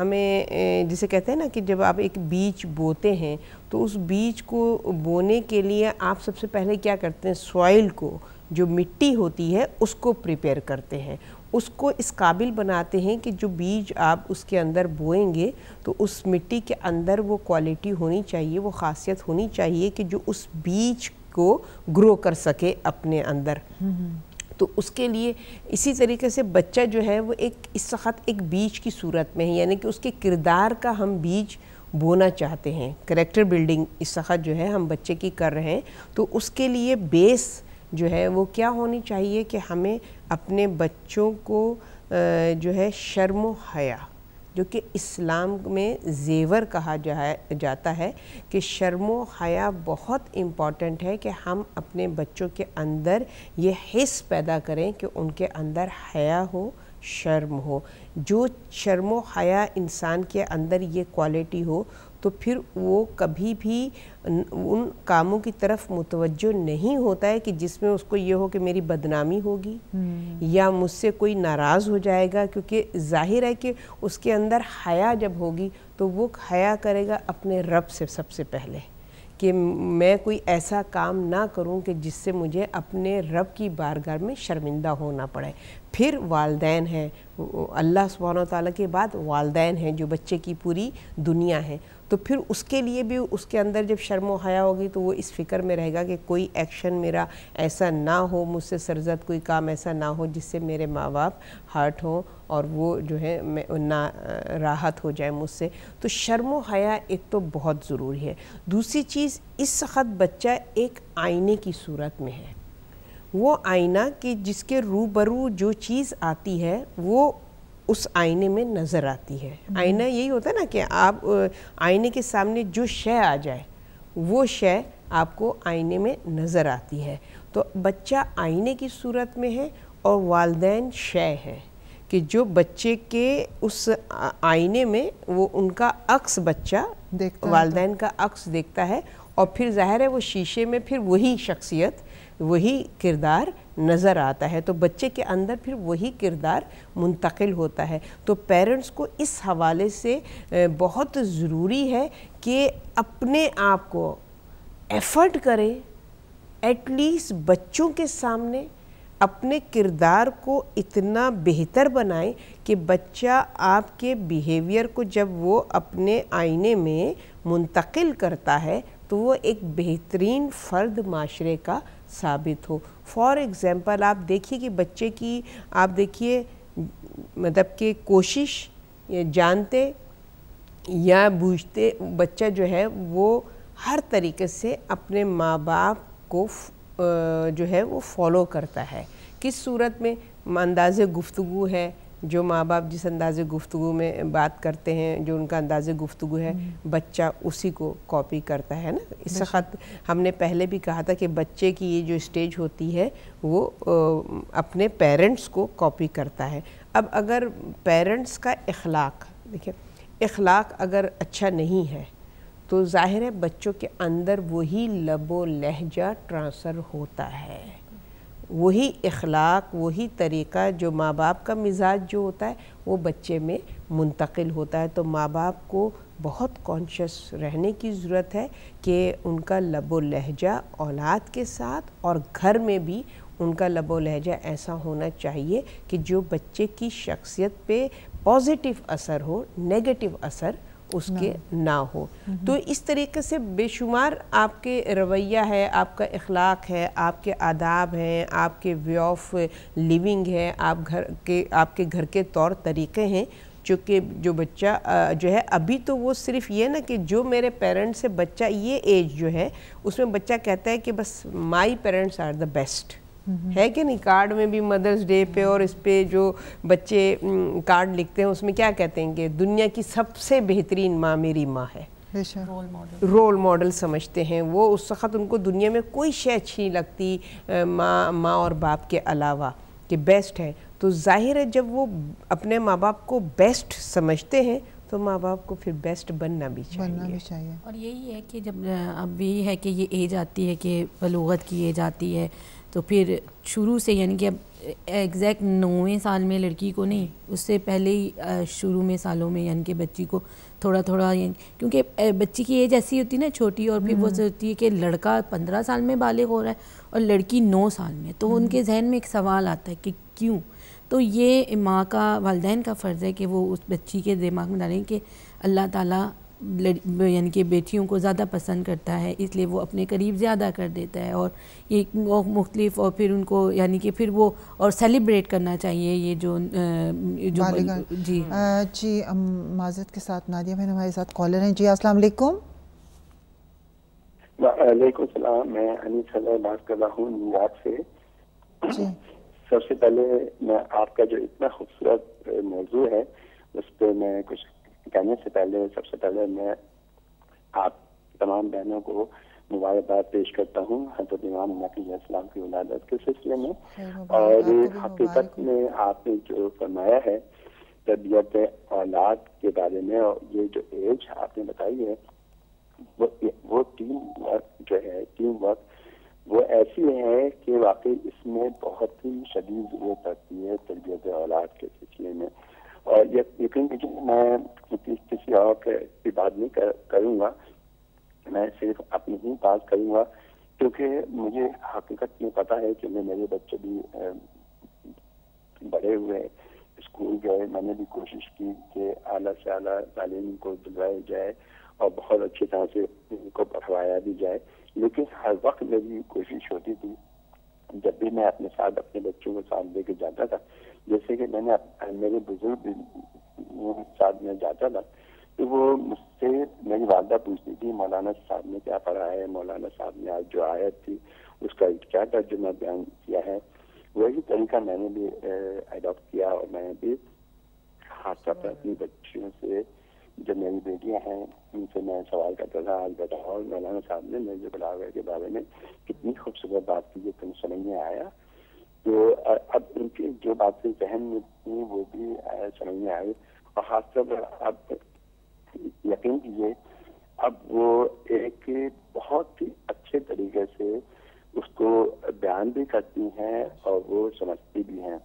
हमें जिसे कहते हैं ना कि जब आप एक बीज बोते हैं तो उस बीज को बोने के लिए आप सबसे पहले क्या करते हैं सॉइल को जो मिट्टी होती है उसको प्रिपेयर करते हैं उसको इस काबिल बनाते हैं कि जो बीज आप उसके अंदर बोएंगे तो उस मिट्टी के अंदर वो क्वालिटी होनी चाहिए वो खासियत होनी चाहिए कि जो उस बीज को ग्रो कर सके अपने अंदर तो उसके लिए इसी तरीके से बच्चा जो है वो एक इस वक्त एक बीज की सूरत में है यानी कि उसके किरदार का हम बीज बोना चाहते हैं करेक्टर बिल्डिंग इस वक्त जो है हम बच्चे की कर रहे हैं तो उसके लिए बेस जो है वो क्या होनी चाहिए कि हमें अपने बच्चों को जो है शर्म हया जो कि इस्लाम में जेवर कहा जाए जाता है कि शर्म हया बहुत इम्पॉर्टेंट है कि हम अपने बच्चों के अंदर ये हिस्स पैदा करें कि उनके अंदर हया हो शर्म हो जो शर्म हया इंसान के अंदर ये क्वालिटी हो तो फिर वो कभी भी उन कामों की तरफ मुतवजो नहीं होता है कि जिसमें उसको ये हो कि मेरी बदनामी होगी हम्म। या मुझसे कोई नाराज़ हो जाएगा क्योंकि जाहिर है कि उसके अंदर हया जब होगी तो वो हया करेगा अपने रब से सबसे पहले कि मैं कोई ऐसा काम ना करूं कि जिससे मुझे अपने रब की बारगाह में शर्मिंदा होना पड़े फिर वालदेन हैं अल्लाह सुबहाना तौला के बाद वालदेन हैं जो बच्चे की पूरी दुनिया है तो फिर उसके लिए भी उसके अंदर जब शर्म हया होगी तो वो इस फिक्र में रहेगा कि कोई एक्शन मेरा ऐसा ना हो मुझसे सरजद कोई काम ऐसा ना हो जिससे मेरे माँ बाप हर्ट हों और वो जो है मैं ना राहत हो जाए मुझसे तो शर्म हया एक तो बहुत ज़रूरी है दूसरी चीज़ इस सख्त बच्चा एक आईने की सूरत में है वो आईना कि जिसके रूबरू जो चीज़ आती है वो उस आईने में नज़र आती है हम्म। आईना यही होता है ना कि आप आईने के सामने जो शय आ जाए वो शय आपको आईने में नज़र आती है तो बच्चा आईने की सूरत में है और वालदेन शय है कि जो बच्चे के उस आईने में वो उनका अक्स बच्चा देखता तो। वालदेन का अक्स देखता है और फिर जाहिर है वो शीशे में फिर वही शख्सियत वही किरदार नज़र आता है तो बच्चे के अंदर फिर वही किरदार मुंतकिल होता है तो पेरेंट्स को इस हवाले से बहुत ज़रूरी है कि अपने आप को एफर्ट करें एटलीस्ट बच्चों के सामने अपने किरदार को इतना बेहतर बनाएं कि बच्चा आपके बिहेवियर को जब वो अपने आईने में मुंतकिल करता है तो वो एक बेहतरीन फ़र्द माशरे का साबित हो फॉर एग्ज़ाम्पल आप देखिए कि बच्चे की आप देखिए मतलब कि कोशिश जानते या बूझते बच्चा जो है वो हर तरीके से अपने माँ बाप को जो है वो फॉलो करता है किस सूरत में अंदाज़ गुफ्तु है जो माँ बाप जिस अंदाज़ गुफ्तु में बात करते हैं जो उनका अंदाज़ गुफ्तु है हम्म। बच्चा उसी को कॉपी करता है ना इस खत हमने पहले भी कहा था कि बच्चे की ये जो स्टेज होती है वो अपने पेरेंट्स को कॉपी करता है अब अगर पेरेंट्स का अखलाक देखिए अखलाक अगर अच्छा नहीं है तो ज़ाहिर है बच्चों के अंदर वही लबो लहजा ट्रांसफ़र होता है वही अखलाक वही तरीक़ा जो माँ बाप का मिजाज जो होता है वो बच्चे में मुंतकिल होता है तो माँ बाप को बहुत कॉन्शस रहने की ज़रूरत है कि उनका लबो लहजा औलाद के साथ और घर में भी उनका लबो लहजा ऐसा होना चाहिए कि जो बच्चे की शख्सियत पे पॉजिटिव असर हो नेगेटिव असर उसके ना हो तो इस तरीके से बेशुमार आपके रवैया है आपका अखलाक है आपके आदाब हैं आपके वे ऑफ लिविंग है आप घर के आपके घर के तौर तरीके हैं चूँकि जो बच्चा जो है अभी तो वो सिर्फ ये ना कि जो मेरे पेरेंट्स से बच्चा ये एज जो है उसमें बच्चा कहता है कि बस my parents are the best Mm-hmm. है कि नहीं कार्ड में भी मदर्स डे पे और इस पे जो बच्चे कार्ड mm, लिखते हैं उसमें क्या कहते हैं कि दुनिया की सबसे बेहतरीन माँ मेरी माँ है रोल मॉडल रोल मॉडल समझते हैं वो उस वक्त उनको दुनिया में कोई शे अच्छी नहीं लगती माँ माँ और बाप के अलावा कि बेस्ट है तो जाहिर है जब वो अपने माँ बाप को बेस्ट समझते हैं तो माँ बाप को फिर बेस्ट बनना भी चाहिए बनना भी चाहिए और यही है कि जब अब यही है कि ये एज आती है कि बलूगत की एज आती है तो फिर शुरू से यानी कि अब एग्जैक्ट नौवें साल में लड़की को नहीं उससे पहले ही शुरू में सालों में यानी कि बच्ची को थोड़ा थोड़ा क्योंकि बच्ची की एज ऐसी होती है ना छोटी और फिर वो होती हम्म। है कि लड़का पंद्रह साल में बालिग हो रहा है और लड़की नौ साल में तो हम्म। उनके जहन में एक सवाल आता है कि क्यों तो ये माँ का वालदेन का फ़र्ज़ है कि वो उस बच्ची के दिमाग में डालें कि अल्लाह ताला यानी कि बेटियों को ज़्यादा पसंद करता है इसलिए वो अपने करीब ज़्यादा कर देता है और ये मुख्तलिफ और फिर उनको यानी कि फिर वो और सेलिब्रेट करना चाहिए ये जो, जो जी आ, जी माजद के साथ नादिया मैंने हमारे साथ कॉलर हैं जी अस्सलाम वालेकुम वालेकुम सलाम मैं अनिल बात कर रहा हूँ न्यूयॉर्क से सबसे पहले मैं आपका जो इतना खूबसूरत मौजू है उस पर मैं कुछ कहने से पहले सबसे पहले मैं आप तमाम बहनों को मुबारकबाद पेश करता हूँ हजरत इमाम नकसलाम की वलादत के सिलसिले में और हकीकत में आपने जो फरमाया है तबीयत औलाद के बारे में और ये जो एज आपने बताई है वो वो टीम वर्क जो है टीम वर्क वो ऐसी है कि वाकई इसमें बहुत ही शदीद जरूरत पड़ती है तरबियत औलाद के सिलसिले में और यकीन कीजिए मैं किसी किसी और की बात नहीं कर, करूँगा मैं सिर्फ अपनी ही बात करूँगा क्योंकि मुझे हकीकत में पता है कि मैं मेरे बच्चे भी बड़े हुए स्कूल गए मैंने भी कोशिश की कि आला से आला तालीम को दिलवाया जाए और बहुत अच्छी तरह से उनको पढ़वाया भी जाए लेकिन हर वक्त मेरी कोशिश होती थी जब भी मैं अपने साथ अपने बच्चों को साथ लेके जाता था जैसे कि मैंने मेरे बुजुर्ग साथ में जाता था तो वो मुझसे मेरी वालदा पूछती थी मौलाना साहब ने क्या पढ़ा है मौलाना साहब ने आज जो आयत थी उसका क्या तर्जुमा बयान किया है वही तरीका मैंने भी अडॉप्ट किया और मैंने भी खासतौर पर हाँ। अपनी बच्चियों से जो मेरी बेटियां हैं उनसे मैं सवाल करता था आज बताओ मौलाना साहब ने मिर्जा बढ़ावे के बारे में कितनी खूबसूरत बात की जो तुम समझ में आया जो बातें जहन में थी वो भी समझ में आई और खासकर आप यकीन कीजिए अब वो एक बहुत ही अच्छे तरीके से उसको बयान भी करती हैं और वो समझती भी हैं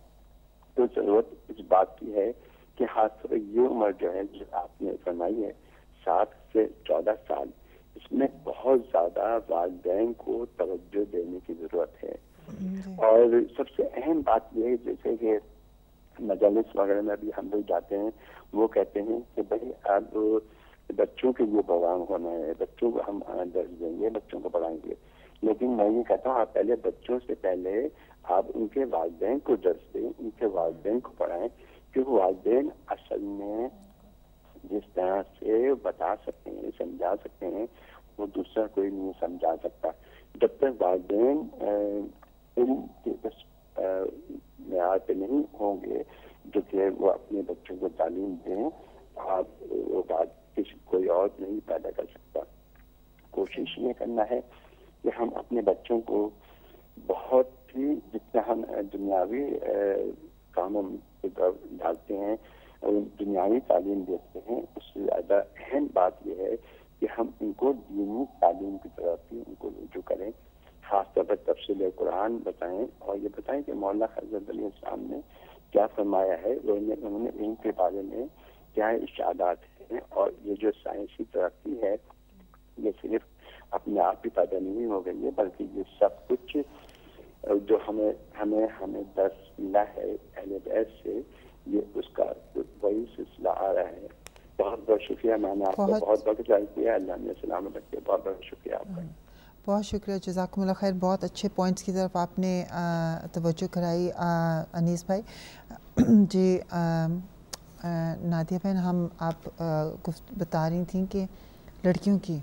तो जरूरत इस बात की है कि खासकर ये उम्र जो है जो आपने फरमाई है सात से चौदह साल इसमें बहुत ज्यादा वालदेन को तवज्जो देने की जरूरत है और सबसे अहम बात यह है जैसे कि मजालिस वगैरह में अभी हम लोग जाते हैं वो कहते हैं कि भाई आप बच्चों के लिए प्रोग्राम होना है बच्चों को हम दर्ज देंगे बच्चों को पढ़ाएंगे लेकिन मैं ये कहता हूँ आप पहले बच्चों से पहले आप उनके वालदेन को दर्ज दें उनके वालदेन को पढ़ाएं क्योंकि वालदेन असल में जिस तरह से बता सकते हैं समझा सकते हैं वो दूसरा कोई नहीं समझा सकता जब तक वालदेन इनके यहाँ पे नहीं होंगे जो कि वो अपने बच्चों को तालीम दें आप वो बात किसी कोई और नहीं पैदा कर सकता कोशिश ये करना है कि हम अपने बच्चों को बहुत ही जितना हम दुनियावी कामों में डालते हैं दुनियावी तालीम देते हैं उससे ज़्यादा अहम बात यह है कि हम उनको दीनी तालीम की तरफ भी उनको रुजू करें खास तौर पर तफसील कुरान बताएं और ये बताएं कि मौला हजरत अली इस्लाम ने क्या फरमाया है उन्होंने इनके बारे में क्या इशादात हैं और ये जो साइंसी तरक्की है ये सिर्फ अपने आप ही पैदा नहीं हो गई है बल्कि ये सब कुछ जो हमें हमें हमें दस मिला है अहल से ये उसका वही सिलसिला आ रहा है बहुत बहुत शुक्रिया मैंने आपको बहुत बहुत किया अल्लाह सलामत बहुत बहुत शुक्रिया आपका हम्म। बहुत शुक्रिया जजाकमल खैर बहुत अच्छे पॉइंट्स की तरफ आपने तोज्जो कराई अनीस भाई जी आ, आ, नादिया बहन हम आप आ, बता रही थी कि लड़कियों की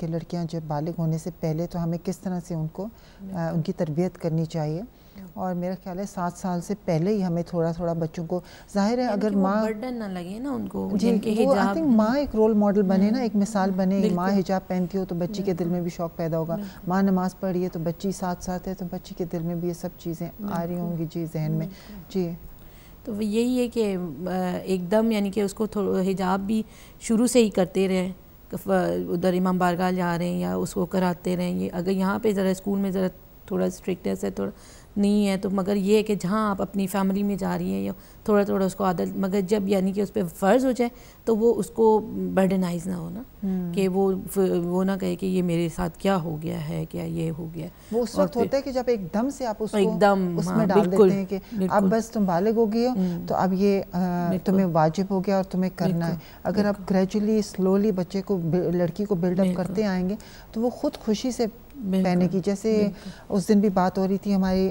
कि लड़कियां जब बालिग होने से पहले तो हमें किस तरह से उनको उनकी तरबियत करनी चाहिए और मेरा ख्याल है सात साल से पहले ही हमें थोड़ा थोड़ा बच्चों को जाहिर है अगर माँ बर्डन ना लगे ना उनको जिनके वो आई थिंक माँ एक रोल मॉडल बने ना एक मिसाल हम्म, बने माँ हिजाब पहनती हो तो बच्ची के दिल में भी शौक पैदा होगा माँ नमाज पढ़ी है तो बच्ची साथ साथ है तो बच्ची के दिल में भी ये सब चीज़ें आ रही होंगी जी जहन में जी तो यही है कि एकदम यानी कि उसको हिजाब भी शुरू से ही करते रहें उधर इमाम बारगाह जा रहे हैं या उसको कराते रहें ये अगर यहाँ पे ज़रा स्कूल में ज़रा थोड़ा स्ट्रिक्टनेस है थोड़ा नहीं है तो मगर ये है कि जहाँ आप अपनी फैमिली में जा रही हैं या थोड़ा थोड़ा उसको आदत मगर जब यानी कि उस पर फ़र्ज़ हो जाए तो वो उसको बर्डनाइज ना हो ना हम्म। कि वो वो ना कहे कि ये मेरे साथ क्या हो गया है क्या ये हो गया वो उस वक्त होता है कि जब एकदम से आप उसको एकदम उसमें हाँ, डाल देते हैं कि अब बस तुम बालग हो गई हो हम्म। तो अब ये तुम्हें वाजिब हो गया और तुम्हें करना है अगर आप ग्रेजुअली स्लोली बच्चे को लड़की को बिल्डअप करते आएंगे तो वो खुद खुशी से पहने की जैसे उस दिन भी बात हो रही थी हमारी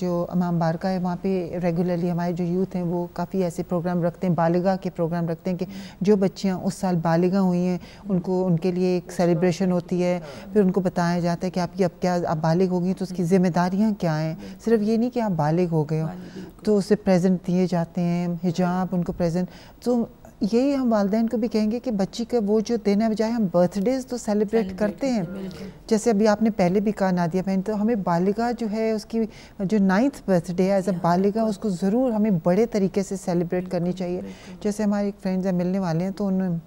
जो अमाम बारका है वहाँ पे रेगुलरली हमारे जो यूथ हैं वो काफ़ी ऐसे प्रोग्राम रखते हैं बालिगा के प्रोग्राम रखते हैं कि जो बच्चियाँ उस साल बालिगा हुई हैं उनको उनके लिए एक सेलिब्रेशन होती है फिर उनको बताया जाता है कि आपकी अब क्या आप बालिग हो गई तो उसकी जिम्मेदारियाँ क्या हैं सिर्फ ये नहीं कि आप बालिग हो गए हो तो उसे प्रेजेंट दिए जाते हैं हिजाब उनको प्रेजेंट तो यही हम वालदे को भी कहेंगे कि बच्ची का वो जो दिन है बजाय हम बर्थडेज तो सेलिब्रेट करते हैं जैसे अभी आपने पहले भी कहा नादिया बहन तो हमें बालिका जो है उसकी जो नाइन्थ बर्थडे है एज अ बालिका उसको ज़रूर हमें बड़े तरीके से सेलिब्रेट करनी चाहिए जैसे हमारे एक फ्रेंड्स हैं मिलने वाले हैं तो उन्होंने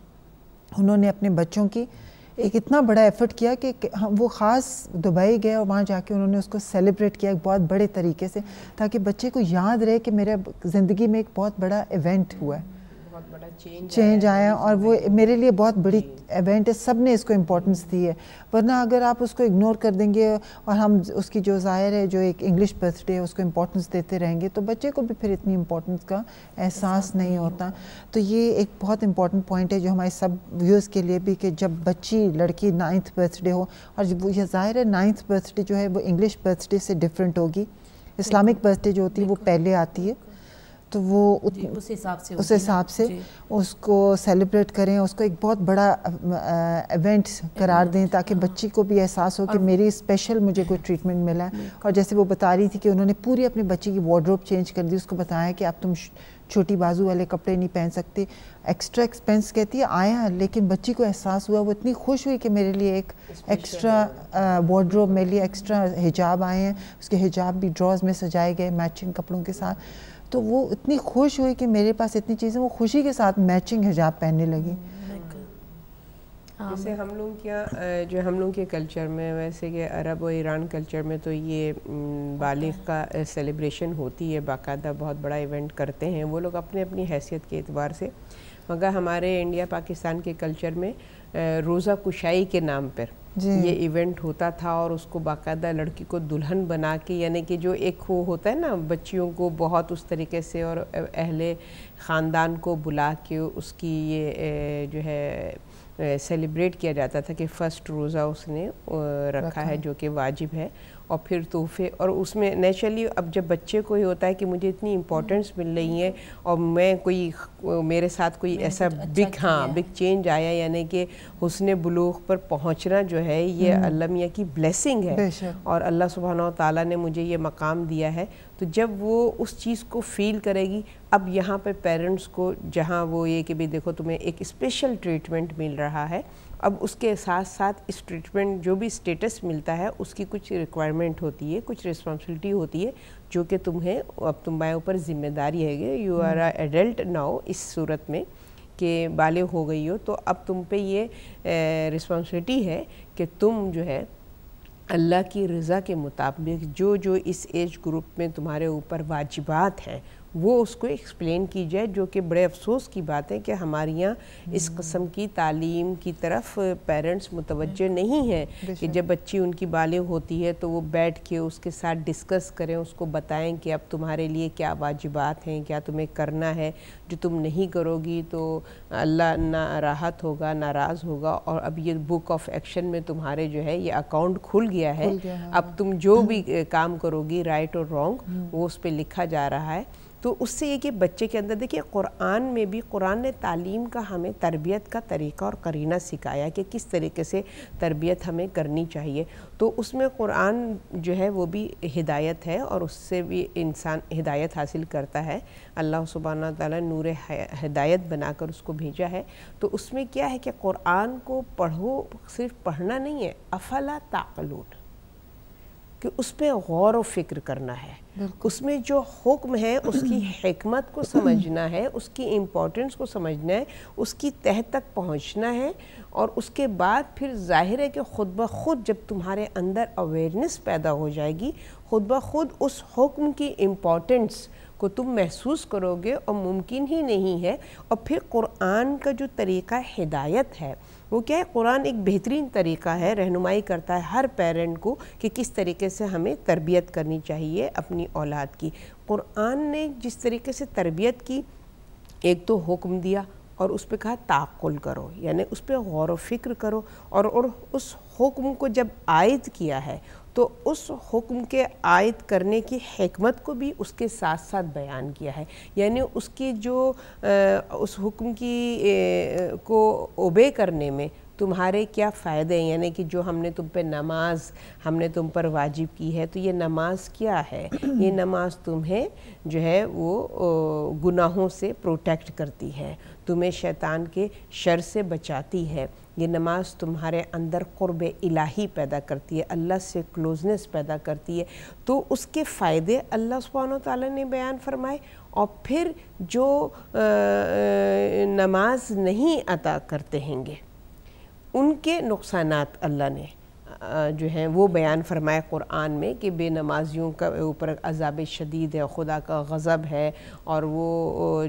उन्होंने अपने बच्चों की एक इतना बड़ा एफर्ट किया कि हाँ, वो ख़ास दुबई गए और वहाँ जाके उन्होंने उसको सेलिब्रेट किया एक बहुत बड़े तरीके से ताकि बच्चे को याद रहे कि मेरा ज़िंदगी में एक बहुत बड़ा इवेंट हुआ है बहुत बड़ा चेंज चेंज आया, आया तो और वो मेरे लिए बहुत बड़ी इवेंट है सब ने इसको इम्पोर्टेंस दी है वरना अगर आप उसको इग्नोर कर देंगे और हम उसकी जो ज़ाहिर है जो एक इंग्लिश बर्थडे है उसको इम्पोर्टेंस देते रहेंगे तो बच्चे को भी फिर इतनी इम्पोर्टेंस का एहसास नहीं होता तो ये एक बहुत इंपॉर्टेंट पॉइंट है जो हमारे सब व्यूज़ के लिए भी कि जब बच्ची लड़की नाइन्थ बर्थडे हो और यह ज़ाहिर है नाइन्थ बर्थडे जो है वो इंग्लिश बर्थडे से डिफरेंट होगी इस्लामिक बर्थडे जो होती है वो पहले आती है तो वो उत, उस हिसाब से उस हिसाब से उसको सेलिब्रेट करें उसको एक बहुत बड़ा इवेंट करार दें ताकि हाँ। बच्ची को भी एहसास हो कि मेरी स्पेशल मुझे कोई ट्रीटमेंट मिला है और जैसे वो बता रही थी कि उन्होंने पूरी अपनी बच्ची की वार्ड्रोब चेंज कर दी उसको बताया कि आप तुम छोटी बाजू वाले कपड़े नहीं पहन सकते एक्स्ट्रा एक्सपेंस कहती है आया लेकिन बच्ची को एहसास हुआ वो इतनी खुश हुई कि मेरे लिए एक एक्स्ट्रा वार्ड्रोब मेरे लिए एक्स्ट्रा हिजाब आए हैं उसके हिजाब भी ड्रॉज में सजाए गए मैचिंग कपड़ों के साथ तो वो इतनी खुश हुई कि मेरे पास इतनी चीज़ें वो खुशी के साथ मैचिंग हिजाब पहनने लगी जैसे हाँ। हम लोग क्या जो हम लोग के कल्चर में वैसे कि अरब और ईरान कल्चर में तो ये बालिग का सेलिब्रेशन होती है बाकायदा बहुत बड़ा इवेंट करते हैं वो लोग अपने अपनी हैसियत के एतबार से मगर हमारे इंडिया पाकिस्तान के कल्चर में रोज़ा कुशाई के नाम पर ये इवेंट होता था और उसको बाकायदा लड़की को दुल्हन बना के यानी कि जो एक हो होता है ना बच्चियों को बहुत उस तरीके से और अहले ख़ानदान को बुला के उसकी ये जो है सेलिब्रेट किया जाता था कि फ़र्स्ट रोज़ा उसने रखा, रखा है जो कि वाजिब है और फिर तोहफे और उसमें नेचुरली अब जब बच्चे को ही होता है कि मुझे इतनी इम्पोर्टेंस हम्म। मिल रही है और मैं कोई मेरे साथ कोई ऐसा अच्छा बिग हाँ बिग चेंज आया यानी कि हुसन बलूग पर पहुँचना जो है ये हम्म। अल्लाह की ब्लेसिंग है और अल्लाह सुबहाना तला ने मुझे ये मकाम दिया है तो जब वो उस चीज़ को फील करेगी अब यहाँ पर पेरेंट्स को जहाँ वो ये कि भाई देखो तुम्हें एक स्पेशल ट्रीटमेंट मिल रहा है अब उसके साथ साथ इस ट्रीटमेंट जो भी स्टेटस मिलता है उसकी कुछ रिक्वायरमेंट होती है कुछ रिस्पॉन्सिबिलिटी होती है जो कि तुम्हें अब तुम्हारे ऊपर जिम्मेदारी है you are a adult now इस सूरत में कि बाले हो गई हो तो अब तुम पे ये रिस्पॉन्सिबिलिटी है कि तुम जो है अल्लाह की रज़ा के मुताबिक जो जो इस एज ग्रुप में तुम्हारे ऊपर वाजिबात हैं वो उसको एक्सप्लेन की जाए जो कि बड़े अफसोस की बात है कि हमारे यहाँ इस हम्म। कस्म की तालीम की तरफ पेरेंट्स मुतवजह हम्म। नहीं है कि जब बच्ची उनकी बाले होती है तो वो बैठ के उसके साथ डिस्कस करें उसको बताएं कि अब तुम्हारे लिए क्या वाजिबात हैं क्या तुम्हें करना है जो तुम नहीं करोगी तो अल्लाह ना राहत होगा नाराज़ होगा और अब ये बुक ऑफ एक्शन में तुम्हारे जो है ये अकाउंट खुल गया है अब तुम जो भी काम करोगी राइट और रॉन्ग वो उस पर लिखा जा रहा है तो उससे ये कि बच्चे के अंदर देखिए कुरान में भी कुरान ने तालीम का हमें तरबियत का तरीका और करीना सिखाया कि किस तरीके से तरबियत हमें करनी चाहिए तो उसमें कुरान जो है वो भी हिदायत है और उससे भी इंसान हिदायत हासिल करता है अल्लाह सुबहाना ताली नूर हिदायत बनाकर उसको भेजा है तो उसमें क्या है कि कुरान को पढ़ो सिर्फ पढ़ना नहीं है अफला ताकलून कि उस पर गौर व फिक्र करना है उसमें जो हुक्म है उसकी हमत को समझना है उसकी इम्पोर्टेंस को समझना है उसकी तह तक पहुंचना है और उसके बाद फिर जाहिर है कि खुद ब खुद जब तुम्हारे अंदर अवेयरनेस पैदा हो जाएगी खुद ब खुद उस हुक्म की इम्पोर्टेंस को तुम महसूस करोगे और मुमकिन ही नहीं है और फिर कुरान का जो तरीक़ा हिदायत है वो क्या है कुरान एक बेहतरीन तरीका है रहनुमाई करता है हर पेरेंट को कि किस तरीके से हमें तरबियत करनी चाहिए अपनी औलाद की कुरान ने जिस तरीके से तरबियत की एक तो हुक्म दिया और उस पर कहा ताकुल करो यानी उस पर गौर व फिक्र करो और, और उस हुक्म को जब आयद किया है तो उस हुक्म के आयद करने की हमत को भी उसके साथ साथ बयान किया है यानी उसकी जो उस हुक्म की को ओबे करने में तुम्हारे क्या फ़ायदे हैं यानी कि जो हमने तुम पे नमाज हमने तुम पर वाजिब की है तो ये नमाज क्या है ये नमाज तुम्हें जो है वो गुनाहों से प्रोटेक्ट करती है तुम्हें शैतान के शर से बचाती है ये नमाज तुम्हारे अंदर क़ुरब इलाही पैदा करती है अल्लाह से क्लोजनेस पैदा करती है तो उसके फ़ायदे अल्लाह सुबहान ताली ने बयान फरमाए और फिर जो नमाज नहीं अदा करते हैंगे उनके नुकसान अल्लाह ने जो हैं वो बयान फरमाए क़ुरान में कि बेनमाजियों का ऊपर अजाब शदीद है खुदा का गज़ब है और वो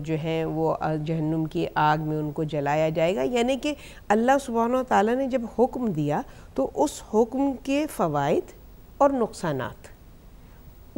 जो हैं वो जहन्नुम की आग में उनको जलाया जाएगा यानी कि अल्लाह सुबहान ताली ने जब हुक्म दिया तो उस हुक्म के फ़वाद और नुकसान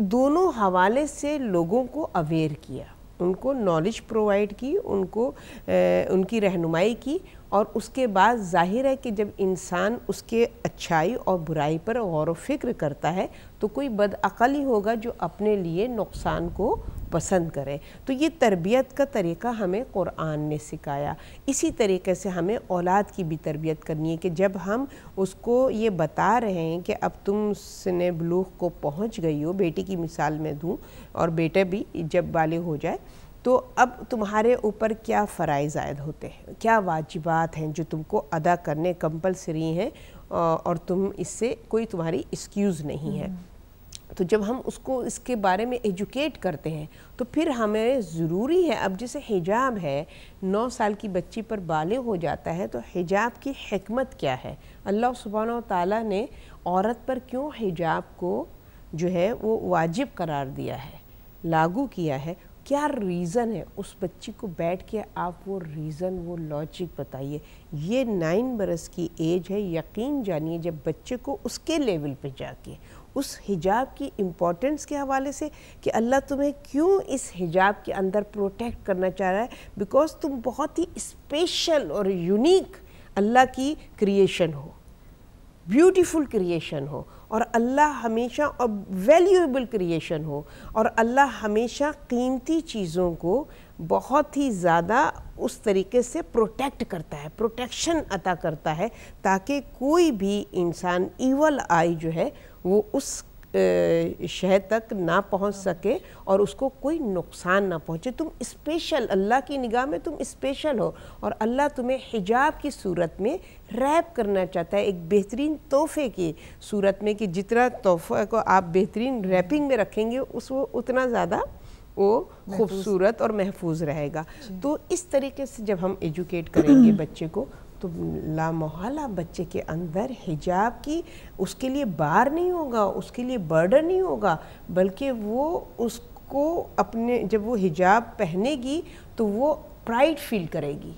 दोनों हवाले से लोगों को अवेयर किया उनको नॉलेज प्रोवाइड की उनको ए, उनकी रहनुमाई की और उसके बाद जाहिर है कि जब इंसान उसके अच्छाई और बुराई पर गौर फिक्र करता है तो कोई बदअल ही होगा जो अपने लिए नुकसान को पसंद करे तो ये तरबियत का तरीका हमें क़ुरान ने सिखाया इसी तरीके से हमें औलाद की भी तरबियत करनी है कि जब हम उसको ये बता रहे हैं कि अब तुम सने बलूग को पहुंच गई हो बेटी की मिसाल मैं दूँ और बेटा भी जब बालिग हो जाए तो अब तुम्हारे ऊपर क्या फ़रज़ आयद होते हैं क्या वाजिबात हैं जो तुमको अदा करने कंपलसरी हैं और तुम इससे कोई तुम्हारी एक्सक्यूज़ नहीं है हम्म। तो जब हम उसको इसके बारे में एजुकेट करते हैं तो फिर हमें ज़रूरी है अब जैसे हिजाब है नौ साल की बच्ची पर बाल हो जाता है तो हिजाब की हमत क्या है अल्लाह सुबहान तला ने औरत पर क्यों हिजाब को जो है वो वाजिब करार दिया है लागू किया है क्या रीज़न है उस बच्ची को बैठ के आप वो रीज़न वो लॉजिक बताइए ये नाइन बरस की एज है यकीन जानिए जब बच्चे को उसके लेवल पे जाके उस हिजाब की इम्पोर्टेंस के हवाले से कि अल्लाह तुम्हें क्यों इस हिजाब के अंदर प्रोटेक्ट करना चाह रहा है बिकॉज़ तुम बहुत ही स्पेशल और यूनिक अल्लाह की क्रिएशन हो ब्यूटीफुल क्रिएशन हो और अल्लाह हमेशा और वैल्यूएबल क्रिएशन हो और अल्लाह हमेशा कीमती चीज़ों को बहुत ही ज़्यादा उस तरीके से प्रोटेक्ट करता है प्रोटेक्शन अता करता है ताकि कोई भी इंसान ईवल आई जो है वो उस शहर तक ना पहुंच सके और उसको कोई नुकसान ना पहुंचे तुम स्पेशल अल्लाह की निगाह में तुम स्पेशल हो और अल्लाह तुम्हें हिजाब की सूरत में रैप करना चाहता है एक बेहतरीन तोहफे की सूरत में कि जितना तोहफा को आप बेहतरीन रैपिंग में रखेंगे उस वो उतना ज़्यादा वो खूबसूरत और महफूज रहेगा तो इस तरीके से जब हम एजुकेट करेंगे बच्चे को तो लामहला बच्चे के अंदर हिजाब की उसके लिए बार नहीं होगा उसके लिए बर्डन नहीं होगा बल्कि वो उसको अपने जब वो हिजाब पहनेगी तो वो प्राइड फील करेगी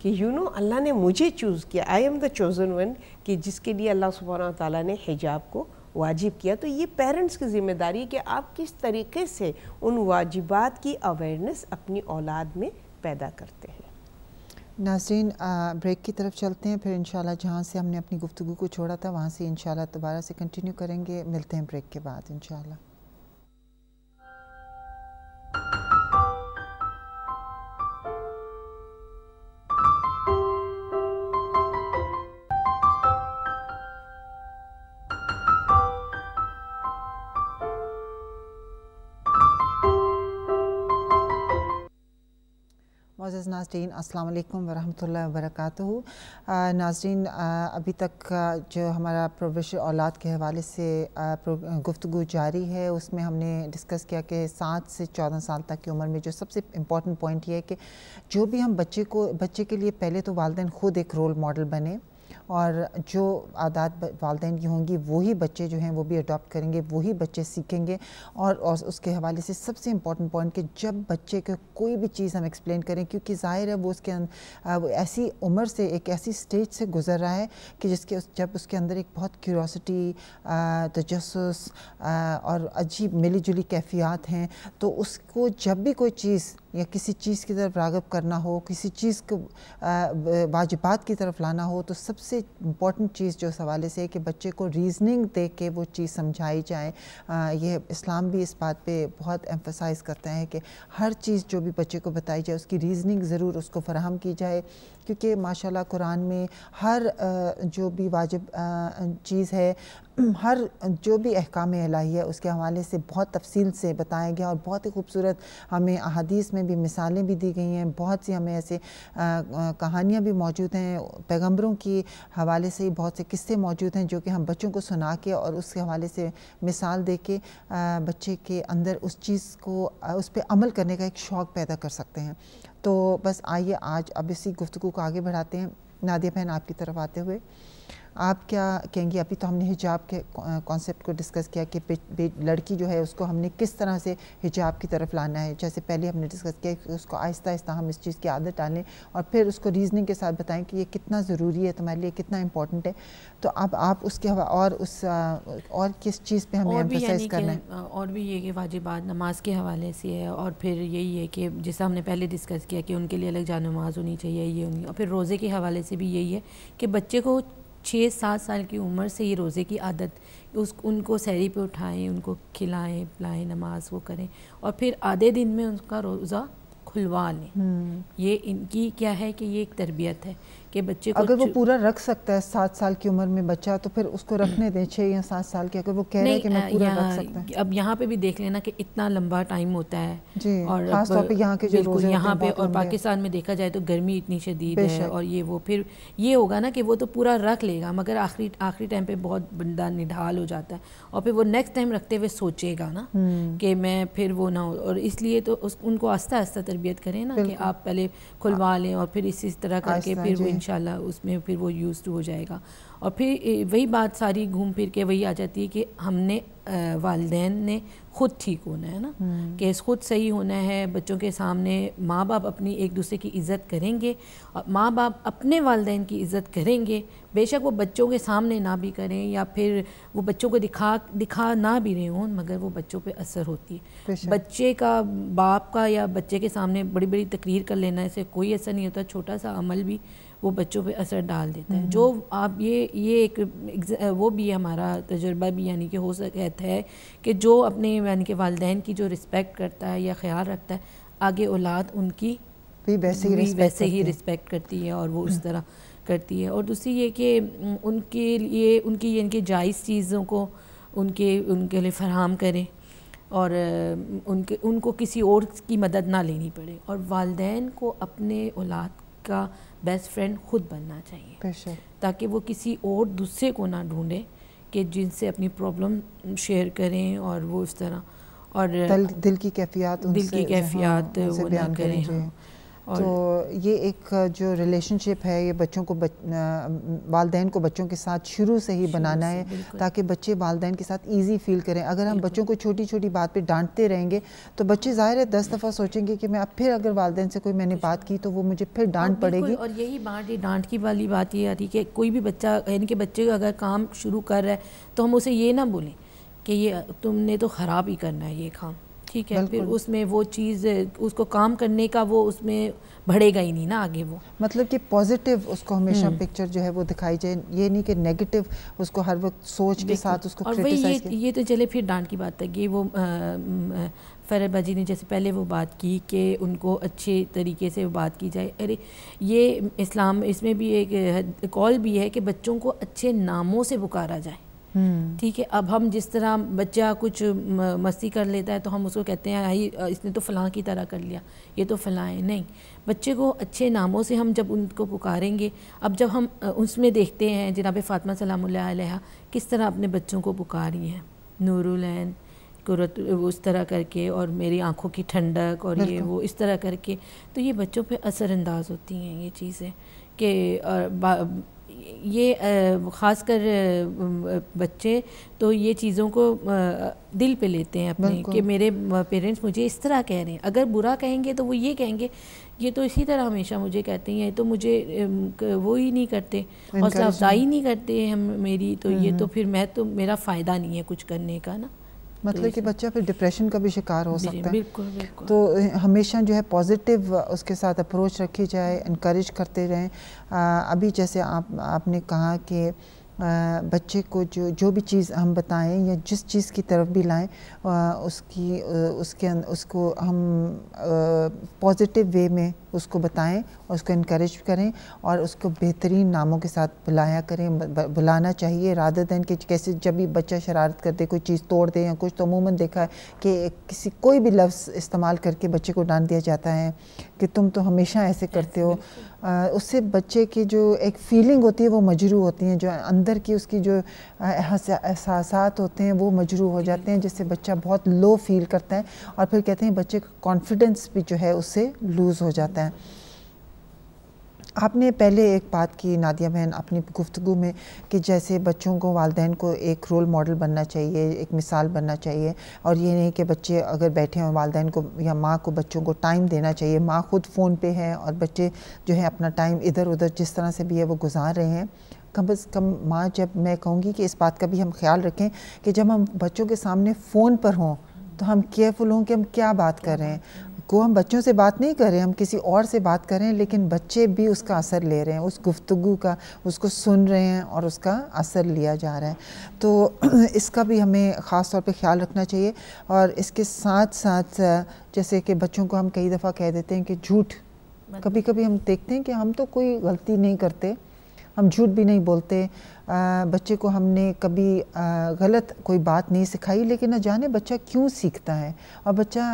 कि यू नो अल्लाह ने मुझे चूज़ किया I am the chosen one कि जिसके लिए अल्लाह सुबहाना ताला ने हिजाब को वाजिब किया तो ये पेरेंट्स की ज़िम्मेदारी है कि आप किस तरीके से उन वाजिबात की अवेयरनेस अपनी औलाद में पैदा करते नाजरीन ब्रेक की तरफ चलते हैं फिर इनशाला जहाँ से हमने अपनी गुफ्तु को छोड़ा था वहाँ से इनशाला दोबारा से कंटिन्यू करेंगे मिलते हैं ब्रेक के बाद इनशाला मज़ नाजरीन अल्लाम वरहमल वर्क नाजरीन अभी तक uh, जो हमारा प्रोविश औलाद के हवाले से uh, uh, गुफ्तु जारी है उसमें हमने डिस्कस किया कि सात से चौदह साल तक की उम्र में जो सबसे इम्पॉर्टेंट पॉइंट ये है कि जो भी हम बच्चे को बच्चे के लिए पहले तो वालदेन ख़ुद एक रोल मॉडल बने और जो आदात वालदे की होंगी वही बच्चे जो हैं वो भी अडॉप्ट करेंगे वही बच्चे सीखेंगे और, और उसके हवाले से सबसे इम्पॉर्टेंट पॉइंट कि जब बच्चे को कोई भी चीज़ हम एक्सप्लेन करें क्योंकि ज़ाहिर है वो उसके अं-, वो ऐसी उम्र से एक ऐसी स्टेज से गुजर रहा है कि जिसके उस जब उसके अंदर एक बहुत क्यूरोसिटी तजस और अजीब मिली जुली कैफियात हैं तो उसको जब भी कोई चीज़ या किसी चीज़ की तरफ रागब करना हो किसी चीज़ को वाजबात की तरफ लाना हो तो सबसे इम्पॉर्टेंट चीज़ जो इस हवाले से है कि बच्चे को रीजनिंग दे के वो चीज़ समझाई जाए ये इस्लाम भी इस बात पर बहुत एम्फोसाइज़ करता है कि हर चीज़ जो भी बच्चे को बताई जाए उसकी रीजनिंग ज़रूर उसको फराहम की जाए क्योंकि माशाल्लाह कुरान में हर जो भी वाजिब चीज़ है हर जो भी अहकाम अलाही है उसके हवाले से बहुत तफसील से बताया गया और बहुत ही खूबसूरत हमें अहदीस में भी मिसालें भी दी गई हैं बहुत सी हमें ऐसे कहानियाँ भी मौजूद हैं पैगम्बरों के हवाले से ही बहुत से किस्से मौजूद हैं जो कि हम बच्चों को सुना के और उसके हवाले से मिसाल दे के बच्चे के अंदर उस चीज़ को उस पर अमल करने का एक शौक़ पैदा कर सकते हैं तो बस आइए आज अब इसी गुफ्तु को आगे बढ़ाते हैं नादिया बहन आपकी तरफ आते हुए आप क्या कहेंगे अभी तो हमने हिजाब के कॉन्सेप्ट को डिस्कस किया कि लड़की जो है उसको हमने किस तरह से हिजाब की तरफ लाना है जैसे पहले हमने डिस्कस किया कि उसको आहिस्ता आहिस्ता हम इस चीज़ की आदत डालें और फिर उसको रीजनिंग के साथ बताएं कि ये कितना ज़रूरी है तुम्हारे लिए कितना इंपॉर्टेंट है तो अब आप उसके और उस और किस चीज़ पर हमें एम्फोसाइज करना है और भी ये कि वाजिबात नमाज के हवाले से है और फिर यही है कि जैसा हमने पहले डिस्कस किया कि उनके लिए अलग नमाज होनी चाहिए ये होनी और फिर रोज़े के हवाले से भी यही है कि बच्चे को छः सात साल की उम्र से ये रोज़े की आदत उस उनको सहरी पे उठाएं उनको खिलाएं पिलाएं नमाज वो करें और फिर आधे दिन में उनका रोज़ा खुलवा लें हम्म। ये इनकी क्या है कि ये एक तरबियत है कि बच्चे को अगर वो पूरा रख सकता है सात साल की उम्र में बच्चा तो फिर उसको रखने दें छः या सात साल के अगर वो कह रहे हैं कि मैं पूरा रख सकता है अब यहाँ पे भी देख लेना कि इतना लंबा टाइम होता है और यहाँ के जो यहाँ पे और पाकिस्तान में देखा जाए तो गर्मी इतनी शदीद है और ये वो फिर ये होगा ना कि वो तो पूरा रख लेगा मगर आखिरी आखिरी टाइम पे बहुत बंदा निढाल हो जाता है और फिर वो नेक्स्ट टाइम रखते हुए सोचेगा ना हम्म। कि मैं फिर वो ना और इसलिए तो उनको आस्ता आस्ता तरबियत करें ना कि आप पहले खुलवा हाँ। लें और फिर इसी तरह करके फिर वो इन उसमें फिर वो यूज़ हो जाएगा और फिर वही बात सारी घूम फिर के वही आ जाती है कि हमने वालदेन ने ख़ुद ठीक होना है ना हम्म। कि ख़ुद सही होना है बच्चों के सामने माँ बाप अपनी एक दूसरे की इज़्ज़त करेंगे और माँ बाप अपने वालदेन की इज़्ज़त करेंगे बेशक वो बच्चों के सामने ना भी करें या फिर वो बच्चों को दिखा दिखा ना भी रहे हों मगर वो बच्चों पे असर होती है बच्चे का बाप का या बच्चे के सामने बड़ी बड़ी तकरीर कर लेना इससे कोई असर नहीं होता छोटा सा अमल भी वो बच्चों पे असर डाल देता है हम्म। जो आप ये ये एक वो भी हमारा तजर्बा भी यानी कि हो सकता है कि जो अपने यानी कि वालदेन की जो रिस्पेक्ट करता है या ख्याल रखता है आगे औलाद उनकी भी वैसे ही वैसे ही रिस्पेक्ट करती है और वो उस हम्म। तरह करती है और दूसरी ये कि उनके लिए उनकी ये इनके जायज़ चीज़ों को उनके उनके लिए फरहम करें और उनके उनको किसी और की मदद ना लेनी पड़े और वालदेन को अपने औलाद का बेस्ट फ्रेंड खुद बनना चाहिए ताकि वो किसी और दूसरे को ना ढूंढे कि जिनसे अपनी प्रॉब्लम शेयर करें और वो इस तरह और दिल, की कैफियत दिल की कैफियत हाँ, वो ना करें हाँ तो ये एक जो रिलेशनशिप है ये बच्चों को बच, वालदेन को बच्चों के साथ शुरू से ही बनाना से, है ताकि बच्चे वालदेन के साथ इजी फील करें अगर हम बच्चों को छोटी छोटी बात पे डांटते रहेंगे तो बच्चे ज़ाहिर है दस दफ़ा सोचेंगे कि मैं अब फिर अगर वालदेन से कोई मैंने बात की तो वो मुझे फिर डांट पड़ेगी और यही बात ये डांट की वाली बात ये आती है कि कोई भी बच्चा यानी कि बच्चे अगर काम शुरू कर रहा है तो हम उसे ये ना बोलें कि ये तुमने तो ख़राब ही करना है ये काम ठीक है फिर उसमें वो चीज़ उसको काम करने का वो उसमें बढ़ेगा ही नहीं ना आगे वो मतलब कि पॉजिटिव उसको हमेशा पिक्चर हम्म। जो है वो दिखाई जाए ये नहीं कि नेगेटिव उसको हर वक्त सोच के साथ उसको और ये ये तो चले फिर डांट की बात है कि वो फ़रह ने जैसे पहले वो बात की कि उनको अच्छे तरीके से बात की जाए अरे ये इस्लाम इसमें भी एक कॉल भी है कि बच्चों को अच्छे नामों से पुकारा जाए हम्म। ठीक है अब हम जिस तरह बच्चा कुछ मस्ती कर लेता है तो हम उसको कहते हैं आई इसने तो फ़लाँ की तरह कर लिया ये तो फ़लाँ है नहीं बच्चे को अच्छे नामों से हम जब उनको पुकारेंगे अब जब हम उसमें देखते हैं जनाब फ़ातमा सलाम किस तरह अपने बच्चों को पुकारी हैं नूरुलैन उसको उस तरह करके और मेरी आँखों की ठंडक और ये वो इस तरह करके तो ये बच्चों पे असरअंदाज होती हैं ये चीज़ें कि ये ख़ासकर बच्चे तो ये चीज़ों को दिल पे लेते हैं अपने कि मेरे पेरेंट्स मुझे इस तरह कह रहे हैं अगर बुरा कहेंगे तो वो ये कहेंगे ये तो इसी तरह हमेशा मुझे कहते हैं तो मुझे वो ही नहीं करते हौसला अफजाई नहीं करते हम मेरी तो ये तो हम्म। फिर मैं तो मेरा फ़ायदा नहीं है कुछ करने का ना मतलब कि बच्चा फिर डिप्रेशन का भी शिकार हो सकता है तो हमेशा जो है पॉजिटिव उसके साथ अप्रोच रखी जाए इनक्रेज करते रहें अभी जैसे आप आपने कहा कि बच्चे को जो जो भी चीज़ हम बताएं या जिस चीज़ की तरफ भी लाएं उसकी उसके अं, उसको हम पॉजिटिव वे में उसको बताएं और उसको इनक्रेज करें और उसको बेहतरीन नामों के साथ बुलाया करें बुलाना चाहिए राधा दैन कि कैसे जब भी बच्चा शरारत कर दे कोई चीज़ तोड़ दे या कुछ तो अमूमन देखा है कि किसी कोई भी लफ्ज़ इस्तेमाल करके बच्चे को डांट दिया जाता है कि तुम तो हमेशा ऐसे करते हो उससे बच्चे की जो एक फीलिंग होती है वो मजरू होती हैं जो अंदर की उसकी जो एहसास होते हैं वो मजरू हो जाते हैं जिससे बच्चा बहुत लो फील करता है और फिर कहते हैं बच्चे का कॉन्फिडेंस भी जो है उससे लूज़ हो जाता है आपने पहले एक बात की नादिया बहन अपनी गुफ्तु में कि जैसे बच्चों को वालदेन को एक रोल मॉडल बनना चाहिए एक मिसाल बनना चाहिए और ये नहीं कि बच्चे अगर बैठे हों वालदेन को या माँ को बच्चों को टाइम देना चाहिए माँ खुद फ़ोन पे है और बच्चे जो है अपना टाइम इधर उधर जिस तरह से भी है वो गुजार रहे हैं कम अज़ कम माँ जब मैं कहूँगी कि इस बात का भी हम ख्याल रखें कि जब हम बच्चों के सामने फ़ोन पर हों तो हम केयरफुल हों कि हम क्या बात कर रहे हैं को हम बच्चों से बात नहीं कर रहे हम किसी और से बात कर रहे हैं लेकिन बच्चे भी उसका असर ले रहे हैं उस गुफ्तगु का उसको सुन रहे हैं और उसका असर लिया जा रहा है तो इसका भी हमें ख़ास तौर पे ख्याल रखना चाहिए और इसके साथ साथ जैसे कि बच्चों को हम कई दफ़ा कह देते हैं कि झूठ मतलब? कभी कभी हम देखते हैं कि हम तो कोई गलती नहीं करते हम झूठ भी नहीं बोलते आ, बच्चे को हमने कभी आ, गलत कोई बात नहीं सिखाई लेकिन न जाने बच्चा क्यों सीखता है और बच्चा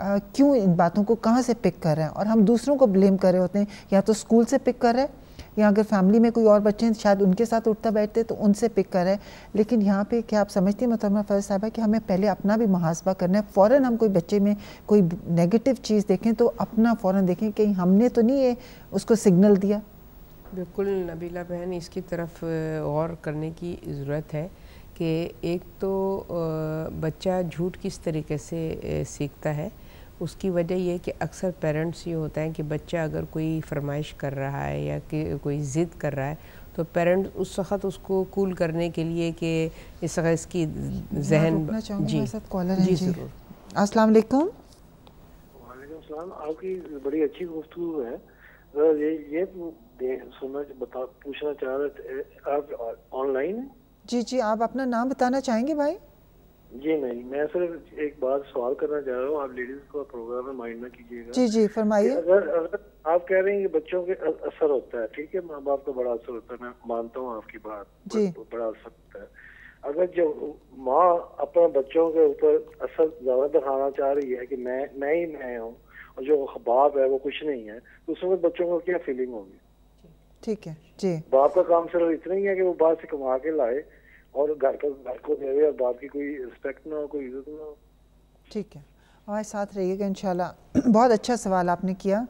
क्यों इन बातों को कहाँ से पिक कर रहे हैं और हम दूसरों को ब्लेम कर रहे होते हैं या तो स्कूल से पिक कर रहे हैं या अगर फैमिली में कोई और बच्चे हैं शायद उनके साथ उठता बैठते तो उनसे पिक करें लेकिन यहाँ पे क्या आप समझती हैं मतरमा फैज साहबा कि हमें पहले अपना भी मुहासबा करना है फ़ौर हम कोई बच्चे में कोई नेगेटिव चीज़ देखें तो अपना फ़ौर देखें कि हमने तो नहीं ये उसको सिग्नल दिया बिल्कुल नबीला बहन इसकी तरफ और करने की ज़रूरत है कि एक तो बच्चा झूठ किस तरीके से सीखता है उसकी वजह यह कि अक्सर पेरेंट्स ये होता है कि बच्चा अगर कोई फरमाइश कर रहा है या कि कोई ज़िद कर रहा है तो पेरेंट्स उस वक्त उसको कूल करने के लिए कि इस वक्त इसकी जहन जी कॉलर जी ज़रूर अस्सलाम वालेकुम आपकी बड़ी अच्छी गुफ्तु है ये ये सुनना बता पूछना चाह रहे आप ऑनलाइन जी जी आप अपना नाम बताना चाहेंगे भाई जी नहीं मैं सिर्फ एक बात सवाल करना चाह रहा हूँ आप लेडीज को प्रोग्राम में माइंड ना कीजिएगा जी जी फरमाइए अगर अगर आप कह रहे हैं कि बच्चों के असर होता है ठीक है माँ बाप का बड़ा असर होता है मैं मानता हूँ आपकी बात जी बड़ा असर होता है अगर जो माँ अपने बच्चों के ऊपर असर ज्यादा दिखाना चाह रही है कि मैं मैं ही मैं हूँ और जो बाप है वो कुछ नहीं है तो उसमें बच्चों को क्या फीलिंग होगी ठीक है जी बाप का काम सिर्फ इतना ही है कि वो बाहर से कमा के लाए और घर का घर को मेरे और बाप की कोई रिस्पेक्ट ना हो कोई इज्जत ना हो ठीक है हमारे साथ रहिएगा इंशाल्लाह बहुत अच्छा सवाल आपने किया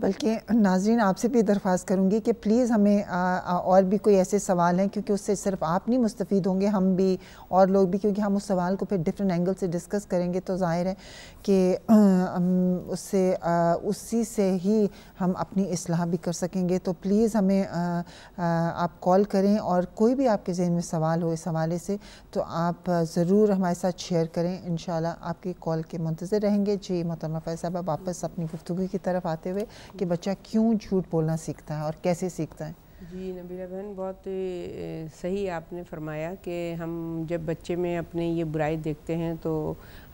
बल्कि नाजरीन आपसे भी दरख्वास्त करूँगी कि प्लीज़ हमें आ, आ, और भी कोई ऐसे सवाल हैं क्योंकि उससे सिर्फ आप नहीं मुस्तफ़ होंगे हम भी और लोग भी क्योंकि हम उस सवाल को फिर डिफरेंट एंगल से डिस्कस करेंगे तो ज़ाहिर है कि उससे उसी से ही हम अपनी असलाह भी कर सकेंगे तो प्लीज़ हमें आ, आप कॉल करें और कोई भी आपके जहन में सवाल हो इस हवाले से तो आप ज़रूर हमारे साथ शेयर करें इन आपकी कॉल के मंतज़र रहेंगे जी मोहतरमा फैसल साहब वापस अपनी गुफ्तु की तरफ आते हुए कि बच्चा क्यों झूठ बोलना सीखता है और कैसे सीखता है जी नबीला बहन बहुत सही आपने फरमाया कि हम जब बच्चे में अपने ये बुराई देखते हैं तो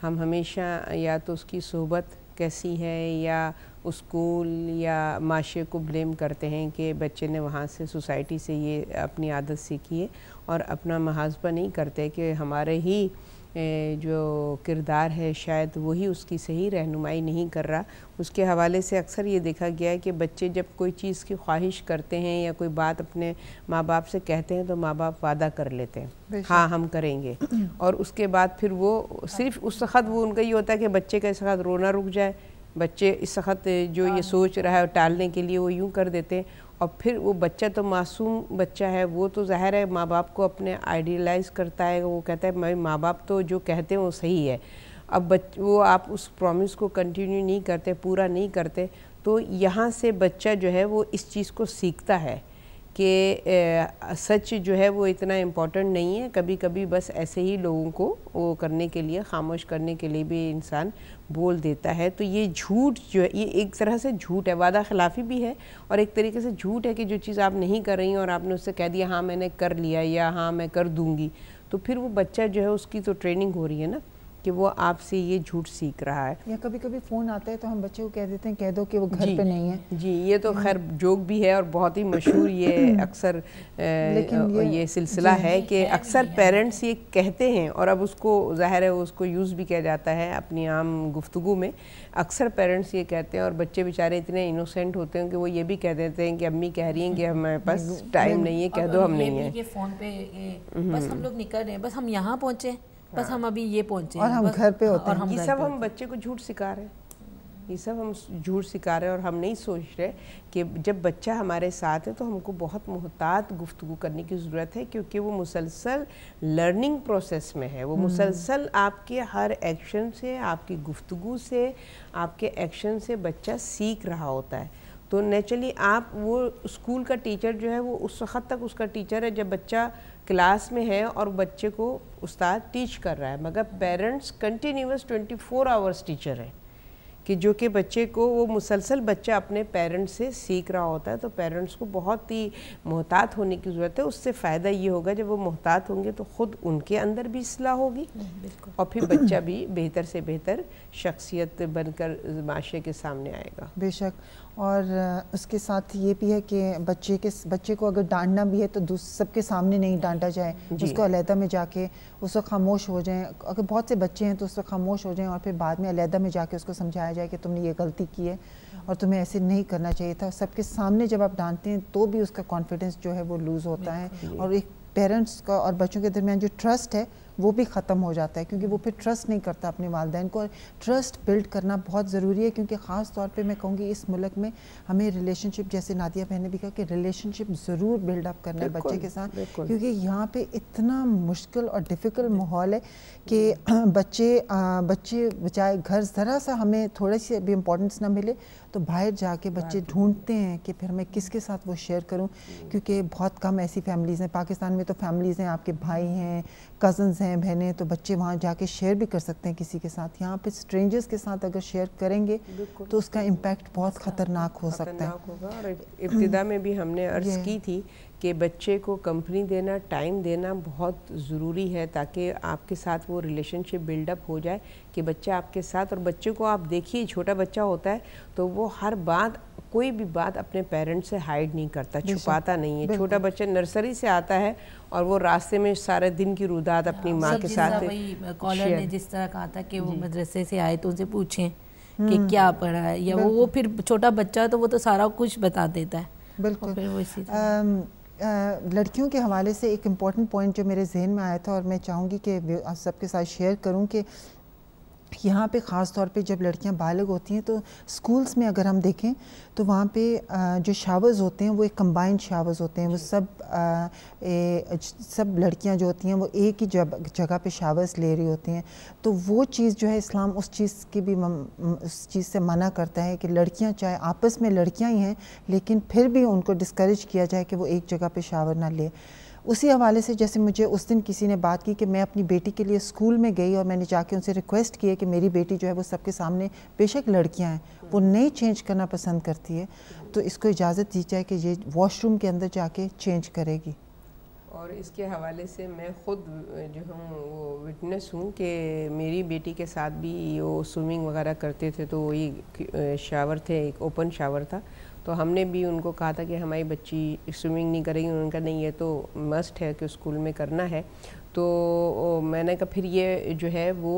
हम हमेशा या तो उसकी सोहबत कैसी है या स्कूल या माशे को ब्लेम करते हैं कि बच्चे ने वहाँ से सोसाइटी से ये अपनी आदत सीखी है और अपना मुहासबा नहीं करते कि हमारे ही जो किरदार है शायद वही उसकी सही रहनुमाई नहीं कर रहा उसके हवाले से अक्सर ये देखा गया है कि बच्चे जब कोई चीज़ की ख्वाहिश करते हैं या कोई बात अपने माँ बाप से कहते हैं तो माँ बाप वादा कर लेते हैं हाँ हम करेंगे और उसके बाद फिर वो सिर्फ उस वक्त वो उनका ये होता है कि बच्चे का इस वक्त रोना रुक जाए बच्चे इस वक्त जो ये हाँ। सोच रहा है टालने के लिए वो यूँ कर देते हैं और फिर वो बच्चा तो मासूम बच्चा है वो तो ज़ाहिर है माँ बाप को अपने आइडियलाइज करता है वो कहता है मेरे माँ बाप तो जो कहते हैं वो सही है अब बच वो आप उस प्रॉमिस को कंटिन्यू नहीं करते पूरा नहीं करते तो यहाँ से बच्चा जो है वो इस चीज़ को सीखता है कि सच जो है वो इतना इम्पोर्टेंट नहीं है कभी कभी बस ऐसे ही लोगों को वो करने के लिए खामोश करने के लिए भी इंसान बोल देता है तो ये झूठ जो है ये एक तरह से झूठ है वादा खिलाफ़ी भी है और एक तरीके से झूठ है कि जो चीज़ आप नहीं कर रही हैं और आपने उससे कह दिया हाँ मैंने कर लिया या हाँ मैं कर दूँगी तो फिर वो बच्चा जो है उसकी तो ट्रेनिंग हो रही है ना कि वो आपसे ये झूठ सीख रहा है या कभी कभी फ़ोन आता है तो हम बच्चे को कह देते हैं कह दो कि वो घर पे नहीं है जी ये तो खैर जोक भी है और बहुत ही मशहूर ये अक्सर ये, ये सिलसिला है कि अक्सर पेरेंट्स ये कहते हैं और अब उसको ज़ाहिर है उसको यूज़ भी किया जाता है अपनी आम गुफ्तु में अक्सर पेरेंट्स ये कहते हैं और बच्चे बेचारे इतने इनोसेंट होते हैं कि वो ये भी कह देते हैं कि अम्मी कह रही हैं कि हमारे पास टाइम नहीं है कह दो हम नहीं है फ़ोन पे हम्म। बस हम लोग निकल रहे हैं बस हम यहाँ पहुँचे हाँ। बस हम अभी ये पहुंचे और हम घर पे हाँ, होते हैं ये सब हम बच्चे को झूठ सिखा रहे हैं ये सब हम झूठ सिखा रहे हैं और हम नहीं सोच रहे कि जब बच्चा हमारे साथ है तो हमको बहुत मोहतात गुफ्तु करने की ज़रूरत है क्योंकि वो मुसलसल लर्निंग प्रोसेस में है वो हम्म। मुसलसल आपके हर एक्शन से आपकी गुफ्तु से आपके एक्शन से बच्चा सीख रहा होता है तो नेचुरली आप वो स्कूल का टीचर जो है वो उस वक्त तक उसका टीचर है जब बच्चा क्लास में है और बच्चे को उस्ताद टीच कर रहा है मगर parents continuous 24 four hours teacher है कि जो कि बच्चे को वो मुसलसल बच्चा अपने पेरेंट्स से सीख रहा होता है तो पेरेंट्स को बहुत ही मोहतात होने की ज़रूरत है उससे फ़ायदा ये होगा जब वो मोहतात होंगे तो ख़ुद उनके अंदर भी असलाह होगी और फिर बच्चा भी बेहतर से बेहतर शख्सियत बनकर माशे के सामने आएगा बेशक और उसके साथ ये भी है कि बच्चे के बच्चे को अगर डांटना भी है तो सबके सामने नहीं डांटा जाए उसको अलहदा में जाके उस वक्त खामोश हो जाएं अगर बहुत से बच्चे हैं तो उस वक्त खामोश हो जाएं और फिर बाद में अलहदा में जाके उसको समझाया जाए कि तुमने ये गलती की है और तुम्हें ऐसे नहीं करना चाहिए था सबके सामने जब आप डांटते हैं तो भी उसका कॉन्फिडेंस जो है वो लूज़ होता है और एक पेरेंट्स का और बच्चों के दरमियान जो ट्रस्ट है वो भी ख़त्म हो जाता है क्योंकि वो फिर ट्रस्ट नहीं करता अपने वालदेन को और ट्रस्ट बिल्ड करना बहुत ज़रूरी है क्योंकि ख़ास तौर पे मैं कहूँगी इस मुल्क में हमें रिलेशनशिप जैसे नादिया बहन ने भी कहा कि रिलेशनशिप ज़रूर बिल्डअप करना है बच्चे के साथ क्योंकि यहाँ पर इतना मुश्किल और डिफ़िकल्ट माहौल है कि बच्चे बच्चे बचाए घर ज़रा सा हमें थोड़े सी भी इम्पोर्टेंस ना मिले तो बाहर जाके बच्चे ढूंढते हैं कि फिर मैं किसके साथ वो शेयर करूँ क्योंकि बहुत कम ऐसी फैमिलीज़ हैं पाकिस्तान में तो फैमिलीज़ हैं आपके भाई हैं कज़न्स हैं बहनें तो बच्चे वहाँ जाके शेयर भी कर सकते हैं किसी के साथ यहाँ पे स्ट्रेंजर्स के साथ अगर शेयर करेंगे तो उसका इम्पैक्ट बहुत ख़तरनाक हो सकता है इब्तदा में भी हमने अर्ज़ की थी कि बच्चे को कंपनी देना टाइम देना बहुत ज़रूरी है ताकि आपके साथ वो रिलेशनशिप बिल्डअप हो जाए कि बच्चा आपके साथ और बच्चे को आप देखिए छोटा बच्चा होता है तो वो हर बात कोई भी बात अपने पेरेंट्स से हाइड नहीं करता छुपाता नहीं है छोटा बच्चा नर्सरी से आता है और वो रास्ते में सारे दिन की रुदात अपनी हाँ, माँ के साथ कॉलर ने जिस तरह कहा था कि वो मदरसे से आए तो उनसे पूछें कि हम्म। क्या पढ़ा है या वो वो फिर छोटा बच्चा तो वो तो सारा कुछ बता देता है बिल्कुल लड़कियों के हवाले से एक इम्पॉर्टेंट पॉइंट जो मेरे जहन में आया था और मैं चाहूँगी कि आप सबके साथ शेयर करूँ कि यहाँ पे ख़ास तौर पे जब लड़कियाँ बालग होती हैं तो स्कूल्स में अगर हम देखें तो वहाँ पे जो शावर्स होते हैं वो एक कंबाइंड शावर्स होते हैं वो सब ए, सब लड़कियाँ जो होती हैं वो एक ही जब जगह पे शावर्स ले रही होती हैं तो वो चीज़ जो है इस्लाम उस चीज़ की भी उस चीज़ से मना करता है कि लड़कियाँ चाहे आपस में लड़कियाँ ही हैं लेकिन फिर भी उनको डिस्करेज किया जाए कि वो एक जगह पर शावर ना लें उसी हवाले से जैसे मुझे उस दिन किसी ने बात की कि मैं अपनी बेटी के लिए स्कूल में गई और मैंने जाके उनसे रिक्वेस्ट किया कि मेरी बेटी जो है वो सबके सामने बेशक लड़कियां हैं वो नहीं चेंज करना पसंद करती है तो इसको इजाज़त दी जाए कि ये वॉशरूम के अंदर जाके चेंज करेगी और इसके हवाले से मैं ख़ुद जो हूँ वो विटनेस हूँ कि मेरी बेटी के साथ भी वो स्विमिंग वगैरह करते थे तो वही शावर थे एक ओपन शावर था तो हमने भी उनको कहा था कि हमारी बच्ची स्विमिंग नहीं करेगी उन्होंने कहा नहीं ये तो मस्ट है कि स्कूल में करना है तो मैंने कहा फिर ये जो है वो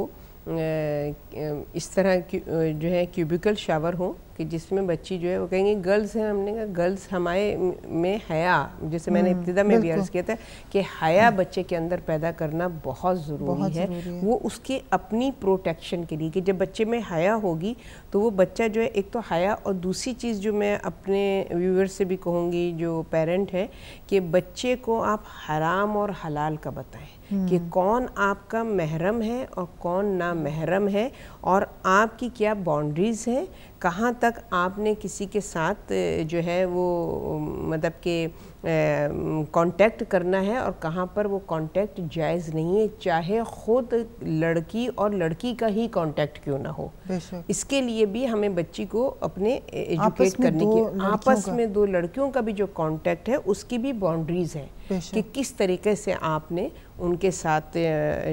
इस तरह जो है क्यूबिकल शावर हो कि जिसमें बच्ची जो है वो कहेंगे गर्ल्स हैं हमने कहा गर्ल्स हमारे में हया जैसे मैंने हम्म, इब्तदा में भी अर्ज़ किया था कि हया हम्म। बच्चे के अंदर पैदा करना बहुत ज़रूरी है।, है वो उसके अपनी प्रोटेक्शन के लिए कि जब बच्चे में हया होगी तो वो बच्चा जो है एक तो हया और दूसरी चीज़ जो मैं अपने व्यूअर्स से भी कहूँगी जो पेरेंट है कि बच्चे को आप हराम और हलाल का बताएँ कि हम्म। कौन आपका महरम है और कौन ना महरम है और आपकी क्या बाउंड्रीज़ हैं कहाँ तक आपने किसी के साथ जो है वो मतलब के कांटेक्ट करना है और कहाँ पर वो कांटेक्ट जायज़ नहीं है चाहे ख़ुद लड़की और लड़की का ही कांटेक्ट क्यों ना हो इसके लिए भी हमें बच्ची को अपने एजुकेट करने की आपस में दो लड़कियों का भी जो कांटेक्ट है उसकी भी बाउंड्रीज़ है कि किस तरीके से आपने उनके साथ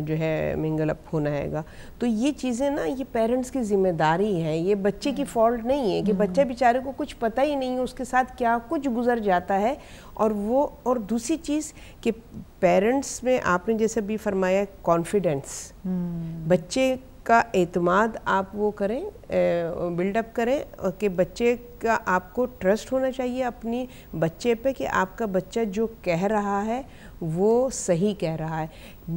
जो है मिंगल अप होना हैगा तो ये चीज़ें ना ये पेरेंट्स की जिम्मेदारी है ये बच्चे की फॉल्ट नहीं है कि हम्म। बच्चा बेचारे को कुछ पता ही नहीं है उसके साथ क्या कुछ गुजर जाता है और वो और दूसरी चीज़ कि पेरेंट्स में आपने जैसे भी फरमाया कॉन्फिडेंस हम्म। बच्चे का एतमाद आप वो करें बिल्डअप करें कि बच्चे का आपको ट्रस्ट होना चाहिए अपनी बच्चे पे कि आपका बच्चा जो कह रहा है वो सही कह रहा है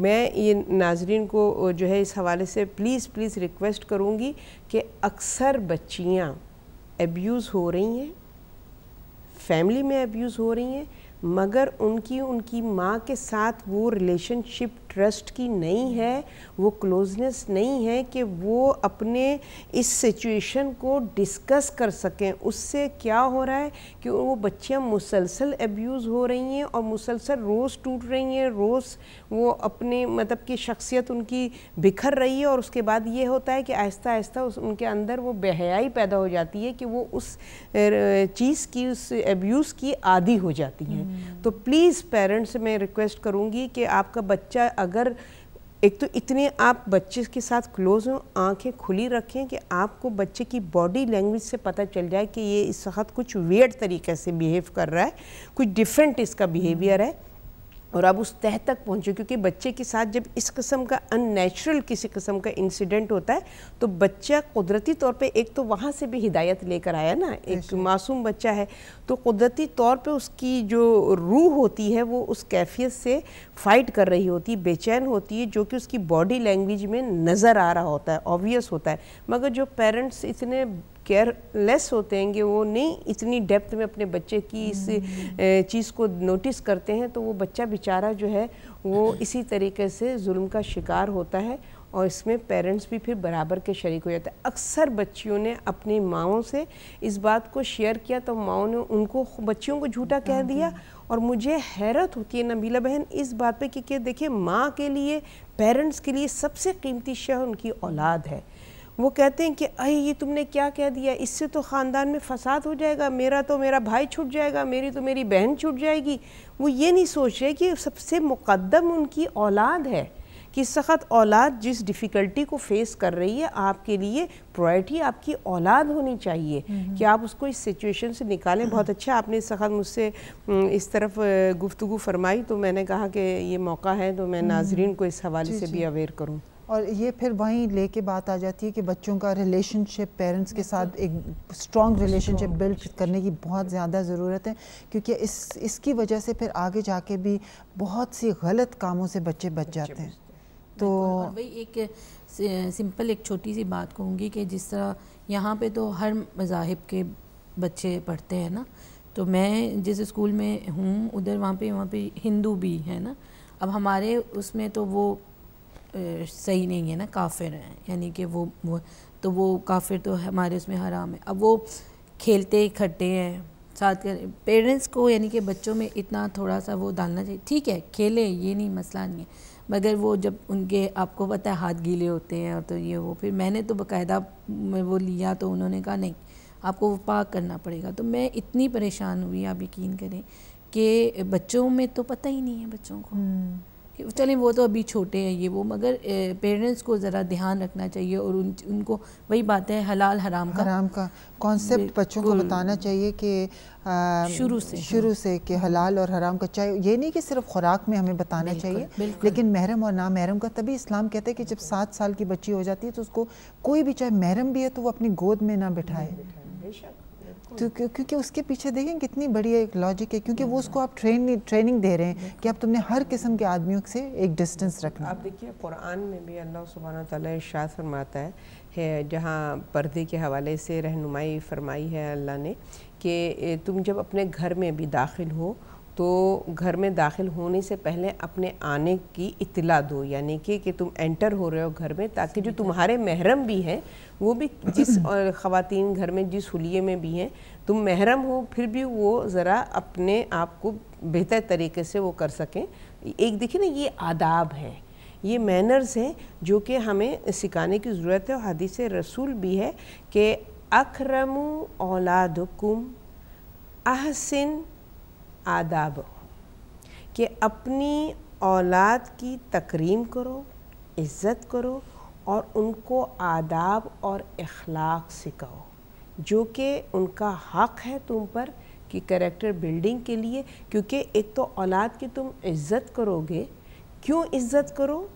मैं ये नाजरीन को जो है इस हवाले से प्लीज़ प्लीज़ रिक्वेस्ट करूँगी कि अक्सर बच्चियाँ एब्यूज़ हो रही हैं फैमिली में एब्यूज़ हो रही हैं मगर उनकी उनकी माँ के साथ वो रिलेशनशिप ट्रस्ट की नहीं है वो क्लोजनेस नहीं है कि वो अपने इस सिचुएशन को डिस्कस कर सकें उससे क्या हो रहा है कि वो बच्चियां मुसलसल एब्यूज़ हो रही हैं और मुसलसल रोज़ टूट रही हैं रोज़ वो अपने मतलब कि शख्सियत उनकी बिखर रही है और उसके बाद ये होता है कि आहिस्ता आहिस्ता उस उनके अंदर वो बेहयाई पैदा हो जाती है कि वो उस चीज़ की उस एब्यूज़ की आदि हो जाती हैं हम्म। तो प्लीज़ पेरेंट्स मैं रिक्वेस्ट करूँगी कि आपका बच्चा अगर एक तो इतने आप बच्चे के साथ क्लोज हों आंखें खुली रखें कि आपको बच्चे की बॉडी लैंग्वेज से पता चल जाए कि ये इस वक्त कुछ वेड तरीके से बिहेव कर रहा है कुछ डिफरेंट इसका बिहेवियर है और अब उस तह तक पहुँचे क्योंकि बच्चे के साथ जब इस किस्म का अननेचुरल किसी किस्म का इंसिडेंट होता है तो बच्चा कुदरती तौर पे एक तो वहाँ से भी हिदायत लेकर आया ना एक मासूम बच्चा है तो कुदरती तौर पे उसकी जो रूह होती है वो उस कैफियत से फ़ाइट कर रही होती है बेचैन होती है जो कि उसकी बॉडी लैंग्वेज में नज़र आ रहा होता है ऑबियस होता है मगर जो पेरेंट्स इतने केयरलेस होते हैं कि वो नहीं इतनी डेप्थ में अपने बच्चे की इस हम्म। चीज़ को नोटिस करते हैं तो वो बच्चा बेचारा जो है वो इसी तरीके से जुल्म का शिकार होता है और इसमें पेरेंट्स भी फिर बराबर के शरीक हो जाते हैं अक्सर बच्चियों ने अपनी माओं से इस बात को शेयर किया तो माओं ने उनको बच्चियों को झूठा कह हाँ दिया और मुझे हैरत होती है नबीला बहन इस बात पे कि देखिए माँ के लिए पेरेंट्स के लिए सबसे कीमती शह उनकी औलाद है वो कहते हैं कि अरे ये तुमने क्या कह दिया इससे तो ख़ानदान में फसाद हो जाएगा मेरा तो मेरा भाई छूट जाएगा मेरी तो मेरी बहन छूट जाएगी वो ये नहीं सोच रहे कि सबसे मुकदम उनकी औलाद है कि सख्त औलाद जिस डिफ़िकल्टी को फेस कर रही है आपके लिए प्रायोरिटी आपकी औलाद होनी चाहिए हम्म। कि आप उसको इस सिचुएशन से निकालें बहुत अच्छा आपने सख्त मुझसे हम्म, इस तरफ गुफ्तु फरमाई तो मैंने कहा कि ये मौका है तो मैं हम्म। नाजरीन को इस हवाले से भी अवेयर करूँ और ये फिर वहीं लेके बात आ जाती है कि बच्चों का रिलेशनशिप पेरेंट्स के साथ एक स्ट्रॉन्ग रिलेशनशिप बिल्ड करने की बहुत ज़्यादा ज़रूरत है क्योंकि इस इसकी वजह से फिर आगे जाके भी बहुत सी गलत कामों से बच्चे बच जाते हैं तो भाई एक सिंपल एक छोटी सी बात कहूँगी कि जिस तरह यहाँ पे तो हर मजाहब के बच्चे पढ़ते हैं ना तो मैं जिस स्कूल में हूँ उधर वहाँ पे वहाँ पे हिंदू भी है ना अब हमारे उसमें तो वो सही नहीं है ना काफिर हैं यानी कि वो, वो तो वो काफिर तो हमारे उसमें हराम है अब वो खेलते इकट्ठे हैं साथ कर पेरेंट्स को यानी कि बच्चों में इतना थोड़ा सा वो डालना चाहिए ठीक है खेलें ये नहीं मसला नहीं है मगर वो जब उनके आपको पता है हाथ गीले होते हैं और तो ये वो फिर मैंने तो बकायदा में वो लिया तो उन्होंने कहा नहीं आपको वो पाक करना पड़ेगा तो मैं इतनी परेशान हुई आप यकीन करें कि बच्चों में तो पता ही नहीं है बच्चों को हम्म। चलें वो तो अभी छोटे हैं ये वो मगर पेरेंट्स को ज़रा ध्यान रखना चाहिए और उन उनको वही बात है हलाल हराम का हराम का कॉन्सेप्ट बच्चों को बताना चाहिए कि शुरू से शुरू से कि हलाल और हराम का चाहे ये नहीं कि सिर्फ खुराक में हमें बताना चाहिए लेकिन महरम और ना महरम का तभी इस्लाम कहता है कि जब सात साल की बच्ची हो जाती है तो उसको कोई भी चाहे महरम भी है तो वो अपनी गोद में ना बिठाए बेशक तो क्योंकि उसके पीछे देखें कितनी बड़ी एक लॉजिक है क्योंकि वो उसको आप ट्रेन ट्रेनिंग दे रहे हैं हम्म। कि अब तुमने हर किस्म के आदमियों से एक डिस्टेंस रखना आप देखिए कुरान में भी अल्लाह सुबहाना तला शाह फरमाता है, है जहाँ पर्दे के हवाले से रहनुमाई फरमाई है अल्लाह ने कि तुम जब अपने घर में भी दाखिल हो तो घर में दाखिल होने से पहले अपने आने की इतला दो यानी कि कि तुम एंटर हो रहे हो घर में ताकि जो तुम्हारे महरम भी हैं वो भी जिस ख़वातीन घर में जिस हलिए में भी हैं तुम महरम हो फिर भी वो ज़रा अपने आप को बेहतर तरीके से वो कर सकें एक देखिए ना ये आदाब है ये मैनर्स हैं जो कि हमें सिखाने की ज़रूरत है और हदीस रसूल भी है कि अखरम कुम अहसिन आदाब कि अपनी औलाद की तकरीम करो इज़्ज़त करो और उनको आदाब और अखलाक सिखाओ जो कि उनका हक़ है तुम पर कि करेक्टर बिल्डिंग के लिए क्योंकि एक तो औलाद की तुम इज़्ज़त करोगे क्यों इज़्ज़त करो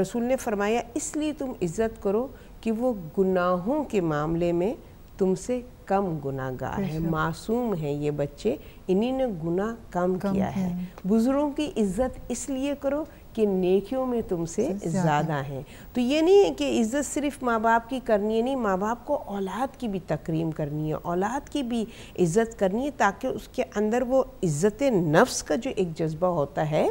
रसूल ने फरमाया इसलिए तुम इज़्ज़त करो कि वो गुनाहों के मामले में तुमसे कम गुनागार है मासूम हैं ये बच्चे इन्हीं ने गुना कम, कम किया है, है। बुज़ुर्गों की इज्जत इसलिए करो कि नेकियों में तुमसे ज़्यादा हैं तो ये नहीं है कि इज़्ज़त सिर्फ माँ बाप की करनी है नहीं माँ बाप को औलाद की भी तकरीम करनी है औलाद की भी इज़्ज़त करनी है ताकि उसके अंदर वो इज़्ज़त नफ्स का जो एक जज्बा होता है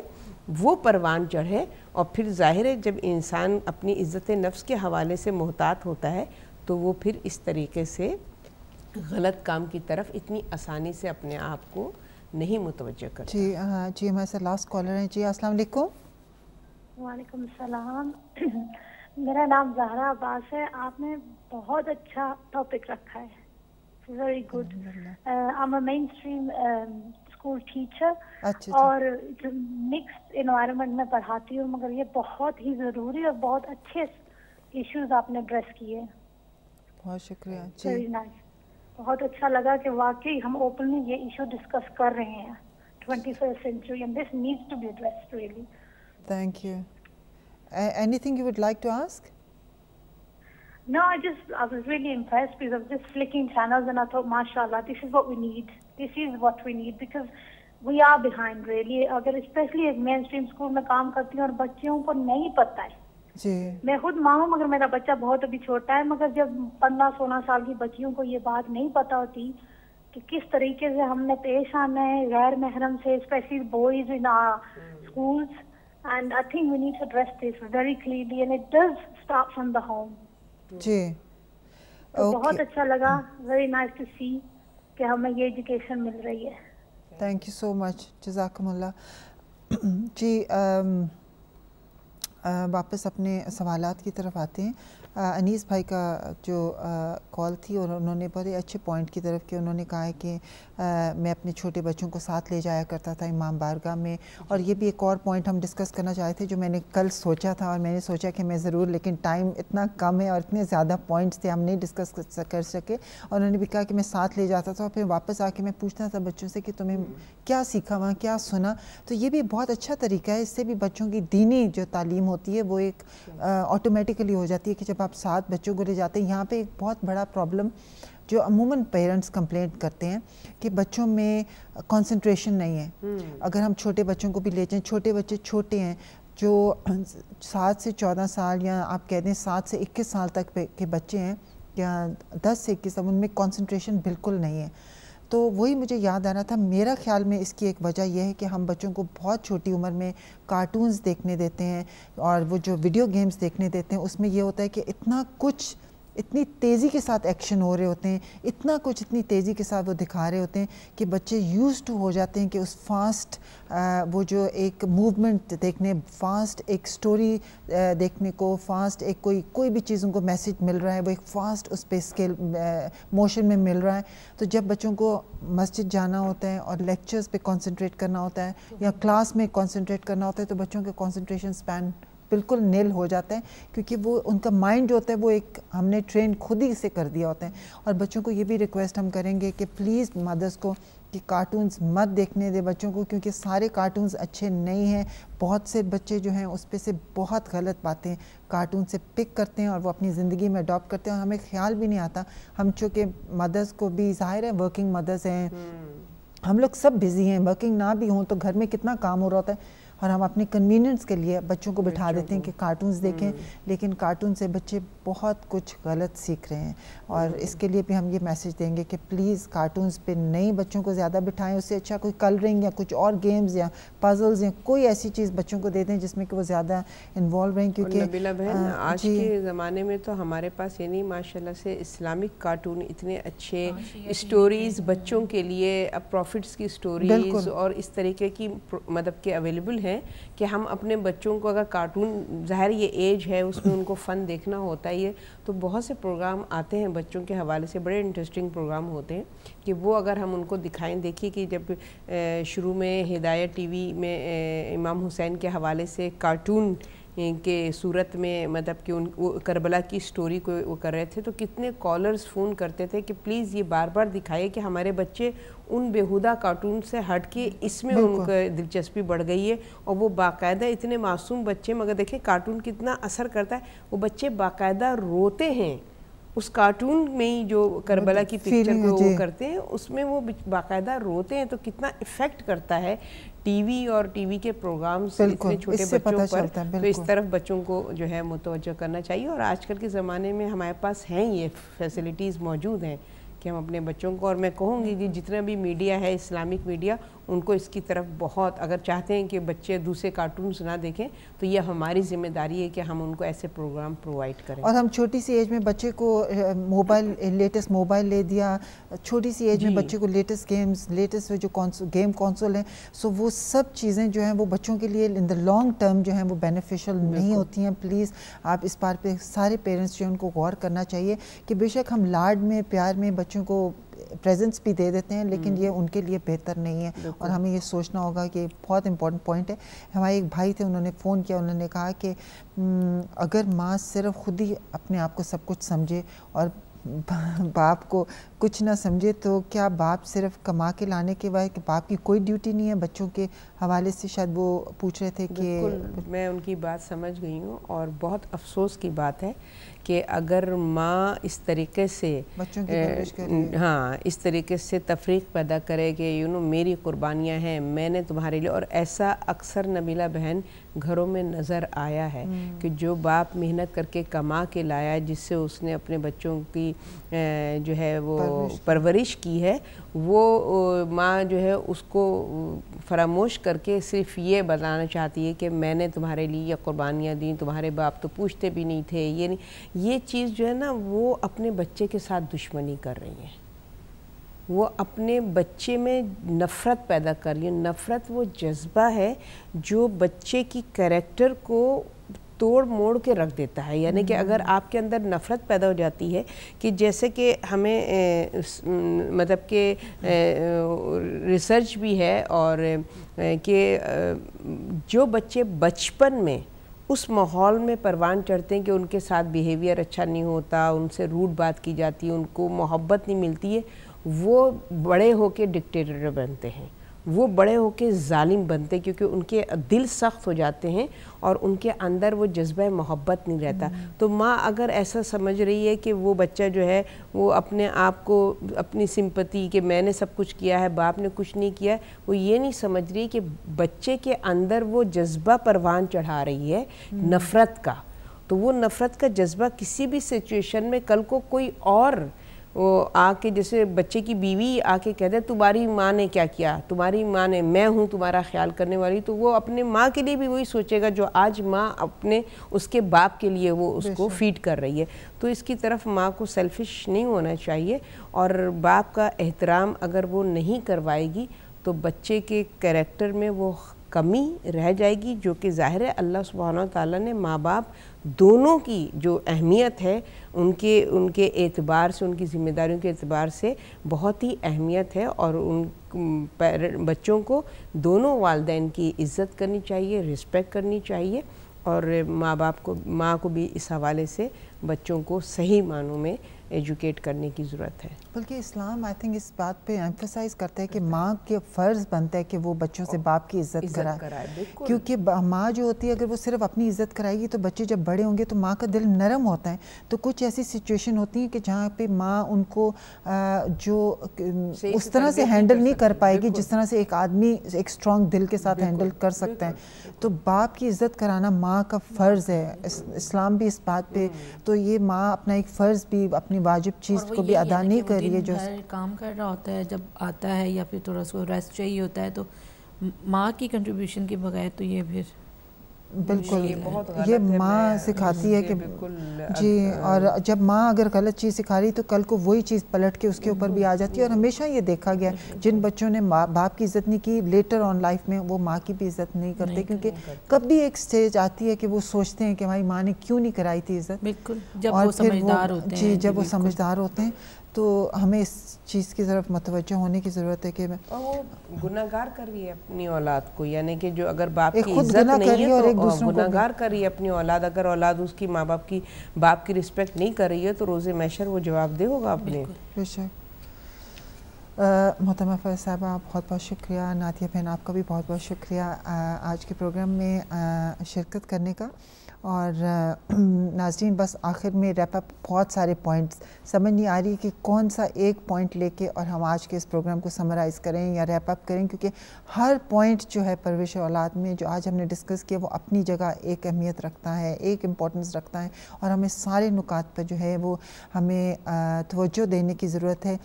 वो परवान चढ़े और फिर ज़ाहिर है जब इंसान अपनी इज़्ज़त नफ्स के हवाले से मोहतात होता है तो वो फिर इस तरीके से गलत काम की तरफ इतनी आसानी से अपने आप को नहीं मुतवजह कर जी हाँ जी हमारे साथ लास्ट कॉलर हैं जी अस्सलाम वालेकुम वालेकुम सलाम मेरा नाम जहरा अब्बास है आपने बहुत अच्छा टॉपिक रखा है very good I am mainstream school teacher और मिक्स इन्वायरमेंट में पढ़ाती हूँ मगर ये बहुत ही ज़रूरी और बहुत अच्छे इश्यूज आपने ड्रेस किए बहुत शुक्रिया जी बहुत अच्छा लगा कि वाकई हम ओपनली ये इशू डिस्कस कर रहे हैं twenty first century and this needs to be addressed really thank you anything you would like to ask No, I just I was really impressed because I was just flicking channels and I thought, mashallah, this is what we need. This is what we need because we are behind really. अगर especially एक mainstream school में काम करती हूँ और बच्चियों को नहीं पता है जी मैं खुद माँ हूँ मगर मेरा बच्चा बहुत अभी छोटा है मगर जब पंद्रह सोलह साल की बच्चियों को ये बात नहीं पता होती कि किस तरीके से हमने पेश आना है गैर महरम से specially boys in schools and I think we need to dress this very clearly and it does start from the home जी तो बहुत अच्छा लगा वेरी नाइस टू सी कि हमें ये एजुकेशन मिल रही है थैंक यू सो मच जजाकमल्ला जी um, वापस अपने सवालात की तरफ आते हैं अनीस भाई का जो कॉल थी और उन्होंने बड़े अच्छे पॉइंट की तरफ कि उन्होंने कहा है कि मैं अपने छोटे बच्चों को साथ ले जाया करता था इमाम बारगाह में और ये भी एक और पॉइंट हम डिस्कस करना चाहते थे जो मैंने कल सोचा था और मैंने सोचा कि मैं ज़रूर लेकिन टाइम इतना कम है और इतने ज़्यादा पॉइंट्स थे हम नहीं डिस्कस कर सके और उन्होंने भी कहा कि मैं साथ ले जाता था और फिर वापस आके मैं पूछता था बच्चों से कि तुम्हें क्या सीखा वहाँ क्या सुना तो ये भी बहुत अच्छा तरीका है इससे भी बच्चों की दीनी जो तालीम होती है वो एक ऑटोमेटिकली हो जाती है कि जब आप सात बच्चों को ले जाते हैं यहाँ पे एक बहुत बड़ा प्रॉब्लम जो अमूमन पेरेंट्स कंप्लेंट करते हैं कि बच्चों में कंसंट्रेशन नहीं है हम्म। अगर हम छोटे बच्चों को भी ले जाएं छोटे बच्चे छोटे हैं जो सात से चौदह साल या आप कह दें सात से इक्कीस साल तक के बच्चे हैं या दस से इक्कीस उनमें कॉन्सनट्रेशन बिल्कुल नहीं है तो वही मुझे याद आ रहा था मेरा ख्याल में इसकी एक वजह यह है कि हम बच्चों को बहुत छोटी उम्र में कार्टून्स देखने देते हैं और वो जो वीडियो गेम्स देखने देते हैं उसमें यह होता है कि इतना कुछ इतनी तेज़ी के साथ एक्शन हो रहे होते हैं इतना कुछ इतनी तेज़ी के साथ वो दिखा रहे होते हैं कि बच्चे यूज टू हो जाते हैं कि उस फास्ट वो जो एक मूवमेंट देखने फास्ट एक स्टोरी देखने को फास्ट एक कोई कोई भी चीज़ उनको मैसेज मिल रहा है वो एक फास्ट उस पर स्केल मोशन में मिल रहा है तो जब बच्चों को मस्जिद जाना होता है और लेक्चर्स पर कॉन्सनट्रेट करना होता है या क्लास में कॉन्सनट्रेट करना होता है तो बच्चों के कॉन्सनट्रेशन स्पैन बिल्कुल नील हो जाते हैं क्योंकि वो उनका माइंड जो होता है वो एक हमने ट्रेन खुद ही से कर दिया होता है और बच्चों को ये भी रिक्वेस्ट हम करेंगे कि प्लीज़ मदर्स को कि कार्टून्स मत देखने दें बच्चों को क्योंकि सारे कार्टून्स अच्छे नहीं हैं बहुत से बच्चे जो हैं उस पर से बहुत गलत बातें कार्टून से पिक करते हैं और वो अपनी ज़िंदगी में अडॉप्ट करते हैं और हमें ख्याल भी नहीं आता हम चूँकि मदर्स को भी ज़ाहिर है वर्किंग मदर्स हैं हम्म। हम लोग सब बिज़ी हैं वर्किंग ना भी हों तो घर में कितना काम हो रहा होता है और हम अपने कन्वीनियंस के लिए बच्चों को बिठा देते हैं कि कार्टून्स देखें हम्म। लेकिन कार्टून से बच्चे बहुत कुछ गलत सीख रहे हैं और हम्म। इसके लिए भी हम ये मैसेज देंगे कि प्लीज़ कार्टून्स पे नए बच्चों को ज़्यादा बिठाएं उससे अच्छा कोई कलरिंग या कुछ और गेम्स या पजल्स या कोई ऐसी चीज़ बच्चों को दे दें जिसमें कि वो ज़्यादा इन्वॉल्व रहें क्योंकि आज के ज़माने में तो हमारे पास ये नहीं माशा से इस्लामिक कार्टून इतने अच्छे स्टोरीज़ तो बच्चों के लिए अब प्रॉफिट्स की स्टोरी और इस तरीके की मतलब के अवेलेबल हैं कि हम अपने बच्चों को अगर कार्टून ज़ाहिर ये एज है उसमें उनको फ़न देखना होता है चाहिए तो बहुत से प्रोग्राम आते हैं बच्चों के हवाले से बड़े इंटरेस्टिंग प्रोग्राम होते हैं कि वो अगर हम उनको दिखाएं देखिए कि जब शुरू में हिदायत टीवी में इमाम हुसैन के हवाले से कार्टून के सूरत में मतलब कि उन वो करबला की स्टोरी को वो कर रहे थे तो कितने कॉलर्स फ़ोन करते थे कि प्लीज़ ये बार बार दिखाइए कि हमारे बच्चे उन बेहुदा कार्टून से हट के इसमें उनका दिलचस्पी बढ़ गई है और वो बाकायदा इतने मासूम बच्चे मगर देखें कार्टून कितना असर करता है वो बच्चे बाकायदा रोते हैं उस कार्टून में ही जो करबला मतलब की पिक्चर को वो करते हैं उसमें वो बाकायदा रोते हैं तो कितना इफ़ेक्ट करता है टीवी और टीवी के प्रोग्राम्स इतने छोटे बच्चों पर तो इस तरफ बच्चों को जो है मुतवजह करना चाहिए और आजकल के ज़माने में हमारे पास हैं ये फैसिलिटीज़ मौजूद हैं कि हम अपने बच्चों को और मैं कहूँगी कि जितना भी मीडिया है इस्लामिक मीडिया उनको इसकी तरफ बहुत अगर चाहते हैं कि बच्चे दूसरे कार्टून्स ना देखें तो यह हमारी जिम्मेदारी है कि हम उनको ऐसे प्रोग्राम प्रोवाइड करें और हम छोटी सी एज में बच्चे को मोबाइल लेटेस्ट मोबाइल ले दिया छोटी सी एज में बच्चे को लेटेस्ट गेम्स लेटेस्ट जो कौनसो, गेम कौनसोल हैं सो वो सब चीज़ें जो हैं वो बच्चों के लिए इन द लॉन्ग टर्म जो हैं वो बेनिफिशल नहीं होती हैं प्लीज़ आप इस बार पर सारे पेरेंट्स जो उनको गौर करना चाहिए कि बेशक हम लाड में प्यार में बच्चों को प्रेजेंस भी दे देते हैं लेकिन हम्म। ये उनके लिए बेहतर नहीं है और हमें ये सोचना होगा कि बहुत इंपॉर्टेंट पॉइंट है हमारे एक भाई थे उन्होंने फ़ोन किया उन्होंने कहा कि अगर माँ सिर्फ खुद ही अपने आप को सब कुछ समझे और बाप को कुछ ना समझे तो क्या बाप सिर्फ कमा के लाने के बाद बाप की कोई ड्यूटी नहीं है बच्चों के हवाले से शायद वो पूछ रहे थे कि मैं उनकी बात समझ गई हूँ और बहुत अफसोस की बात है कि अगर माँ इस तरीके से बच्चों की हाँ इस तरीके से तफरीक पैदा करे कि यू नो मेरी कुर्बानियाँ हैं मैंने तुम्हारे लिए और ऐसा अक्सर नबीला बहन घरों में नज़र आया है हम्म। कि जो बाप मेहनत करके कमा के लाया है जिससे उसने अपने बच्चों की जो है वो परवरिश की है वो माँ जो है उसको फरामोश करके सिर्फ ये बताना चाहती है कि मैंने तुम्हारे लिए या कुर्बानियाँ दी तुम्हारे बाप तो पूछते भी नहीं थे ये नहीं ये चीज़ जो है ना वो अपने बच्चे के साथ दुश्मनी कर रही है वो अपने बच्चे में नफ़रत पैदा कर लिए नफ़रत वो जज्बा है जो बच्चे की करेक्टर को तोड़ मोड़ के रख देता है यानी कि अगर हम्म। आपके अंदर नफ़रत पैदा हो जाती है कि जैसे कि हमें ए, मतलब कि रिसर्च भी है और कि जो बच्चे बचपन में उस माहौल में परवान चढ़ते हैं कि उनके साथ बिहेवियर अच्छा नहीं होता उनसे रूट बात की जाती है उनको मोहब्बत नहीं मिलती है वो बड़े के डिक्टेटर बनते हैं वो बड़े होके जालिम बनते हैं क्योंकि उनके दिल सख्त हो जाते हैं और उनके अंदर वो जज्बा मोहब्बत नहीं रहता हम्म। तो माँ अगर ऐसा समझ रही है कि वो बच्चा जो है वो अपने आप को अपनी सिंपति कि मैंने सब कुछ किया है बाप ने कुछ नहीं किया वो ये नहीं समझ रही कि बच्चे के अंदर वो जज्बा परवान चढ़ा रही है हम्म। नफ़रत का तो वो नफ़रत का जज्बा किसी भी सिचुएशन में कल को कोई और वो आके जैसे बच्चे की बीवी आके कह दे तुम्हारी माँ ने क्या किया तुम्हारी माँ ने मैं हूँ तुम्हारा ख्याल करने वाली तो वो अपने माँ के लिए भी वही सोचेगा जो आज माँ अपने उसके बाप के लिए वो उसको फीड कर रही है तो इसकी तरफ माँ को सेल्फिश नहीं होना चाहिए और बाप का एहतराम अगर वो नहीं करवाएगी तो बच्चे के करेक्टर में वो कमी रह जाएगी जो कि ज़ाहिर है अल्लाह सुबहाना ताली ने माँ बाप दोनों की जो अहमियत है उनके उनके एतबार से उनकी ज़िम्मेदारियों के एतबार से बहुत ही अहमियत है और उन बच्चों को दोनों वालदे की इज़्ज़त करनी चाहिए रिस्पेक्ट करनी चाहिए और माँ बाप को माँ को भी इस हवाले से बच्चों को सही मानों में एजुकेट करने की ज़रूरत है बल्कि इस्लाम आई थिंक इस बात पे एम्फोसाइज करता है कि माँ के फ़र्ज़ बनता है कि वो बच्चों से बाप की इज़्ज़त कराए क्योंकि माँ जो होती है अगर वो सिर्फ अपनी इज़्ज़त कराएगी तो बच्चे जब बड़े होंगे तो माँ का दिल नरम होता है तो कुछ ऐसी सिचुएशन होती है कि जहाँ पे माँ उनको जो उस तरह से हैंडल नहीं कर पाएगी जिस तरह से एक आदमी एक स्ट्रॉन्ग दिल के साथ हैंडल कर सकता है तो बाप की इज़्ज़त कराना माँ का फ़र्ज़ है इस्लाम भी इस बात पर हम्म। तो ये माँ अपना एक फ़र्ज़ भी अपना अपनी वाजिब चीज़ को भी अदा नहीं कर रही है जो काम कर रहा होता है जब आता है या फिर थोड़ा उसको रेस्ट चाहिए होता है तो माँ की कंट्रीब्यूशन के बगैर तो ये फिर बिल्कुल ये, माँ सिखाती है कि जी और जब माँ अगर गलत चीज़ सिखा रही तो कल को वही चीज़ पलट के उसके ऊपर भी आ जाती है और हमेशा ये देखा गया जिन बच्चों ने माँ बाप की इज़्ज़त नहीं की लेटर ऑन लाइफ में वो माँ की भी इज़्ज़त नहीं करते क्योंकि कब भी कभी एक स्टेज आती है कि वो सोचते हैं कि भाई माँ ने क्यों नहीं कराई थी इज़्ज़त बिल्कुल और फिर जी जब वो समझदार होते हैं तो हमें इस चीज़ की तरफ मतवजह होने की ज़रूरत है कि और वो गुनागार कर रही है अपनी औलाद को यानी कि जो अगर बाप की इज्जत नहीं है और तो गुनागार कर रही है अपनी औलाद अगर औलाद उसकी माँ बाप की बाप की रिस्पेक्ट नहीं कर रही है तो रोज़े मैशर वो जवाब दे होगा अपने मोहतम फैज साहबा आप बहुत बहुत शुक्रिया नातिया बहन आपका भी बहुत बहुत शुक्रिया आज के प्रोग्राम में शिरकत करने का और नाजरीन बस आखिर में रैप अप बहुत सारे पॉइंट्स समझ नहीं आ रही कि कौन सा एक पॉइंट लेके और हम आज के इस प्रोग्राम को समराइज़ करें या रैप अप करें क्योंकि हर पॉइंट जो है परवेश औलाद में जो आज हमने डिस्कस किया वो अपनी जगह एक अहमियत रखता है एक इम्पोर्टेंस रखता है और हमें सारे नुकात पर जो है वो हमें तोज्जो देने की ज़रूरत है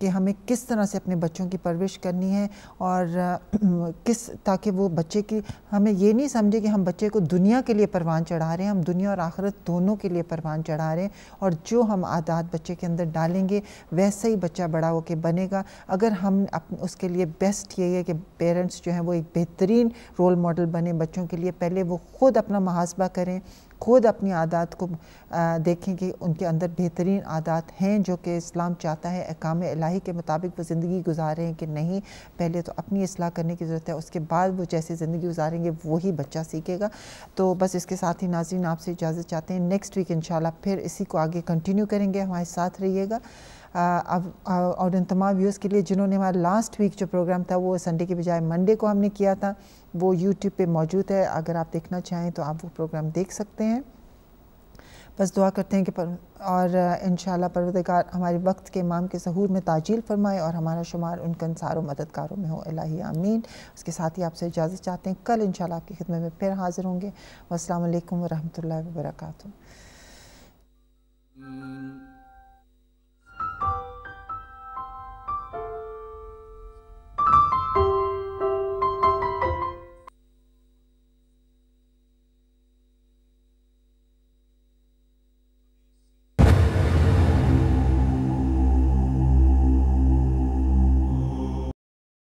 कि हमें किस तरह से अपने बच्चों की परवरिश करनी है और किस ताकि वो बच्चे की हमें ये नहीं समझे कि हम बच्चे को दुनिया के लिए परवान चढ़ा रहे हैं हम दुनिया और आखिरत दोनों के लिए परवान चढ़ा रहे हैं और जो हम आदात बच्चे के अंदर डालेंगे वैसा ही बच्चा बड़ा होकर बनेगा अगर हम अपने उसके लिए बेस्ट यही है कि पेरेंट्स जो हैं वो एक बेहतरीन रोल मॉडल बने बच्चों के लिए पहले वो ख़ुद अपना मुहासबा करें खुद अपनी आदत को देखें कि उनके अंदर बेहतरीन आदत हैं जो कि इस्लाम चाहता है अकाम इलाही के मुताबिक वो ज़िंदगी गुजार रहे हैं कि नहीं पहले तो अपनी असलाह करने की ज़रूरत है उसके बाद वो जैसे ज़िंदगी गुजारेंगे वही बच्चा सीखेगा तो बस इसके साथ ही नाजीन आपसे इजाज़त चाहते हैं नेक्स्ट वीक इन फिर इसी को आगे कंटिन्यू करेंगे हमारे साथ रहिएगा और उन तमाम व्यूज़ के लिए जिन्होंने हमारा लास्ट वीक जो प्रोग्राम था वो संडे के बजाय मंडे को हमने किया था वो यूट्यूब पे मौजूद है अगर आप देखना चाहें तो आप वो प्रोग्राम देख सकते हैं बस दुआ करते हैं कि पर और इन परवरदगार हमारे वक्त के इमाम के सहूर में ताजील फरमाए और हमारा शुमार उनके कंसारों मददगारों में हो अलाही आमीन उसके साथ ही आपसे इजाज़त चाहते हैं कल इन आपकी खिदमत में फिर हाजिर होंगे असल वरहमल वर्का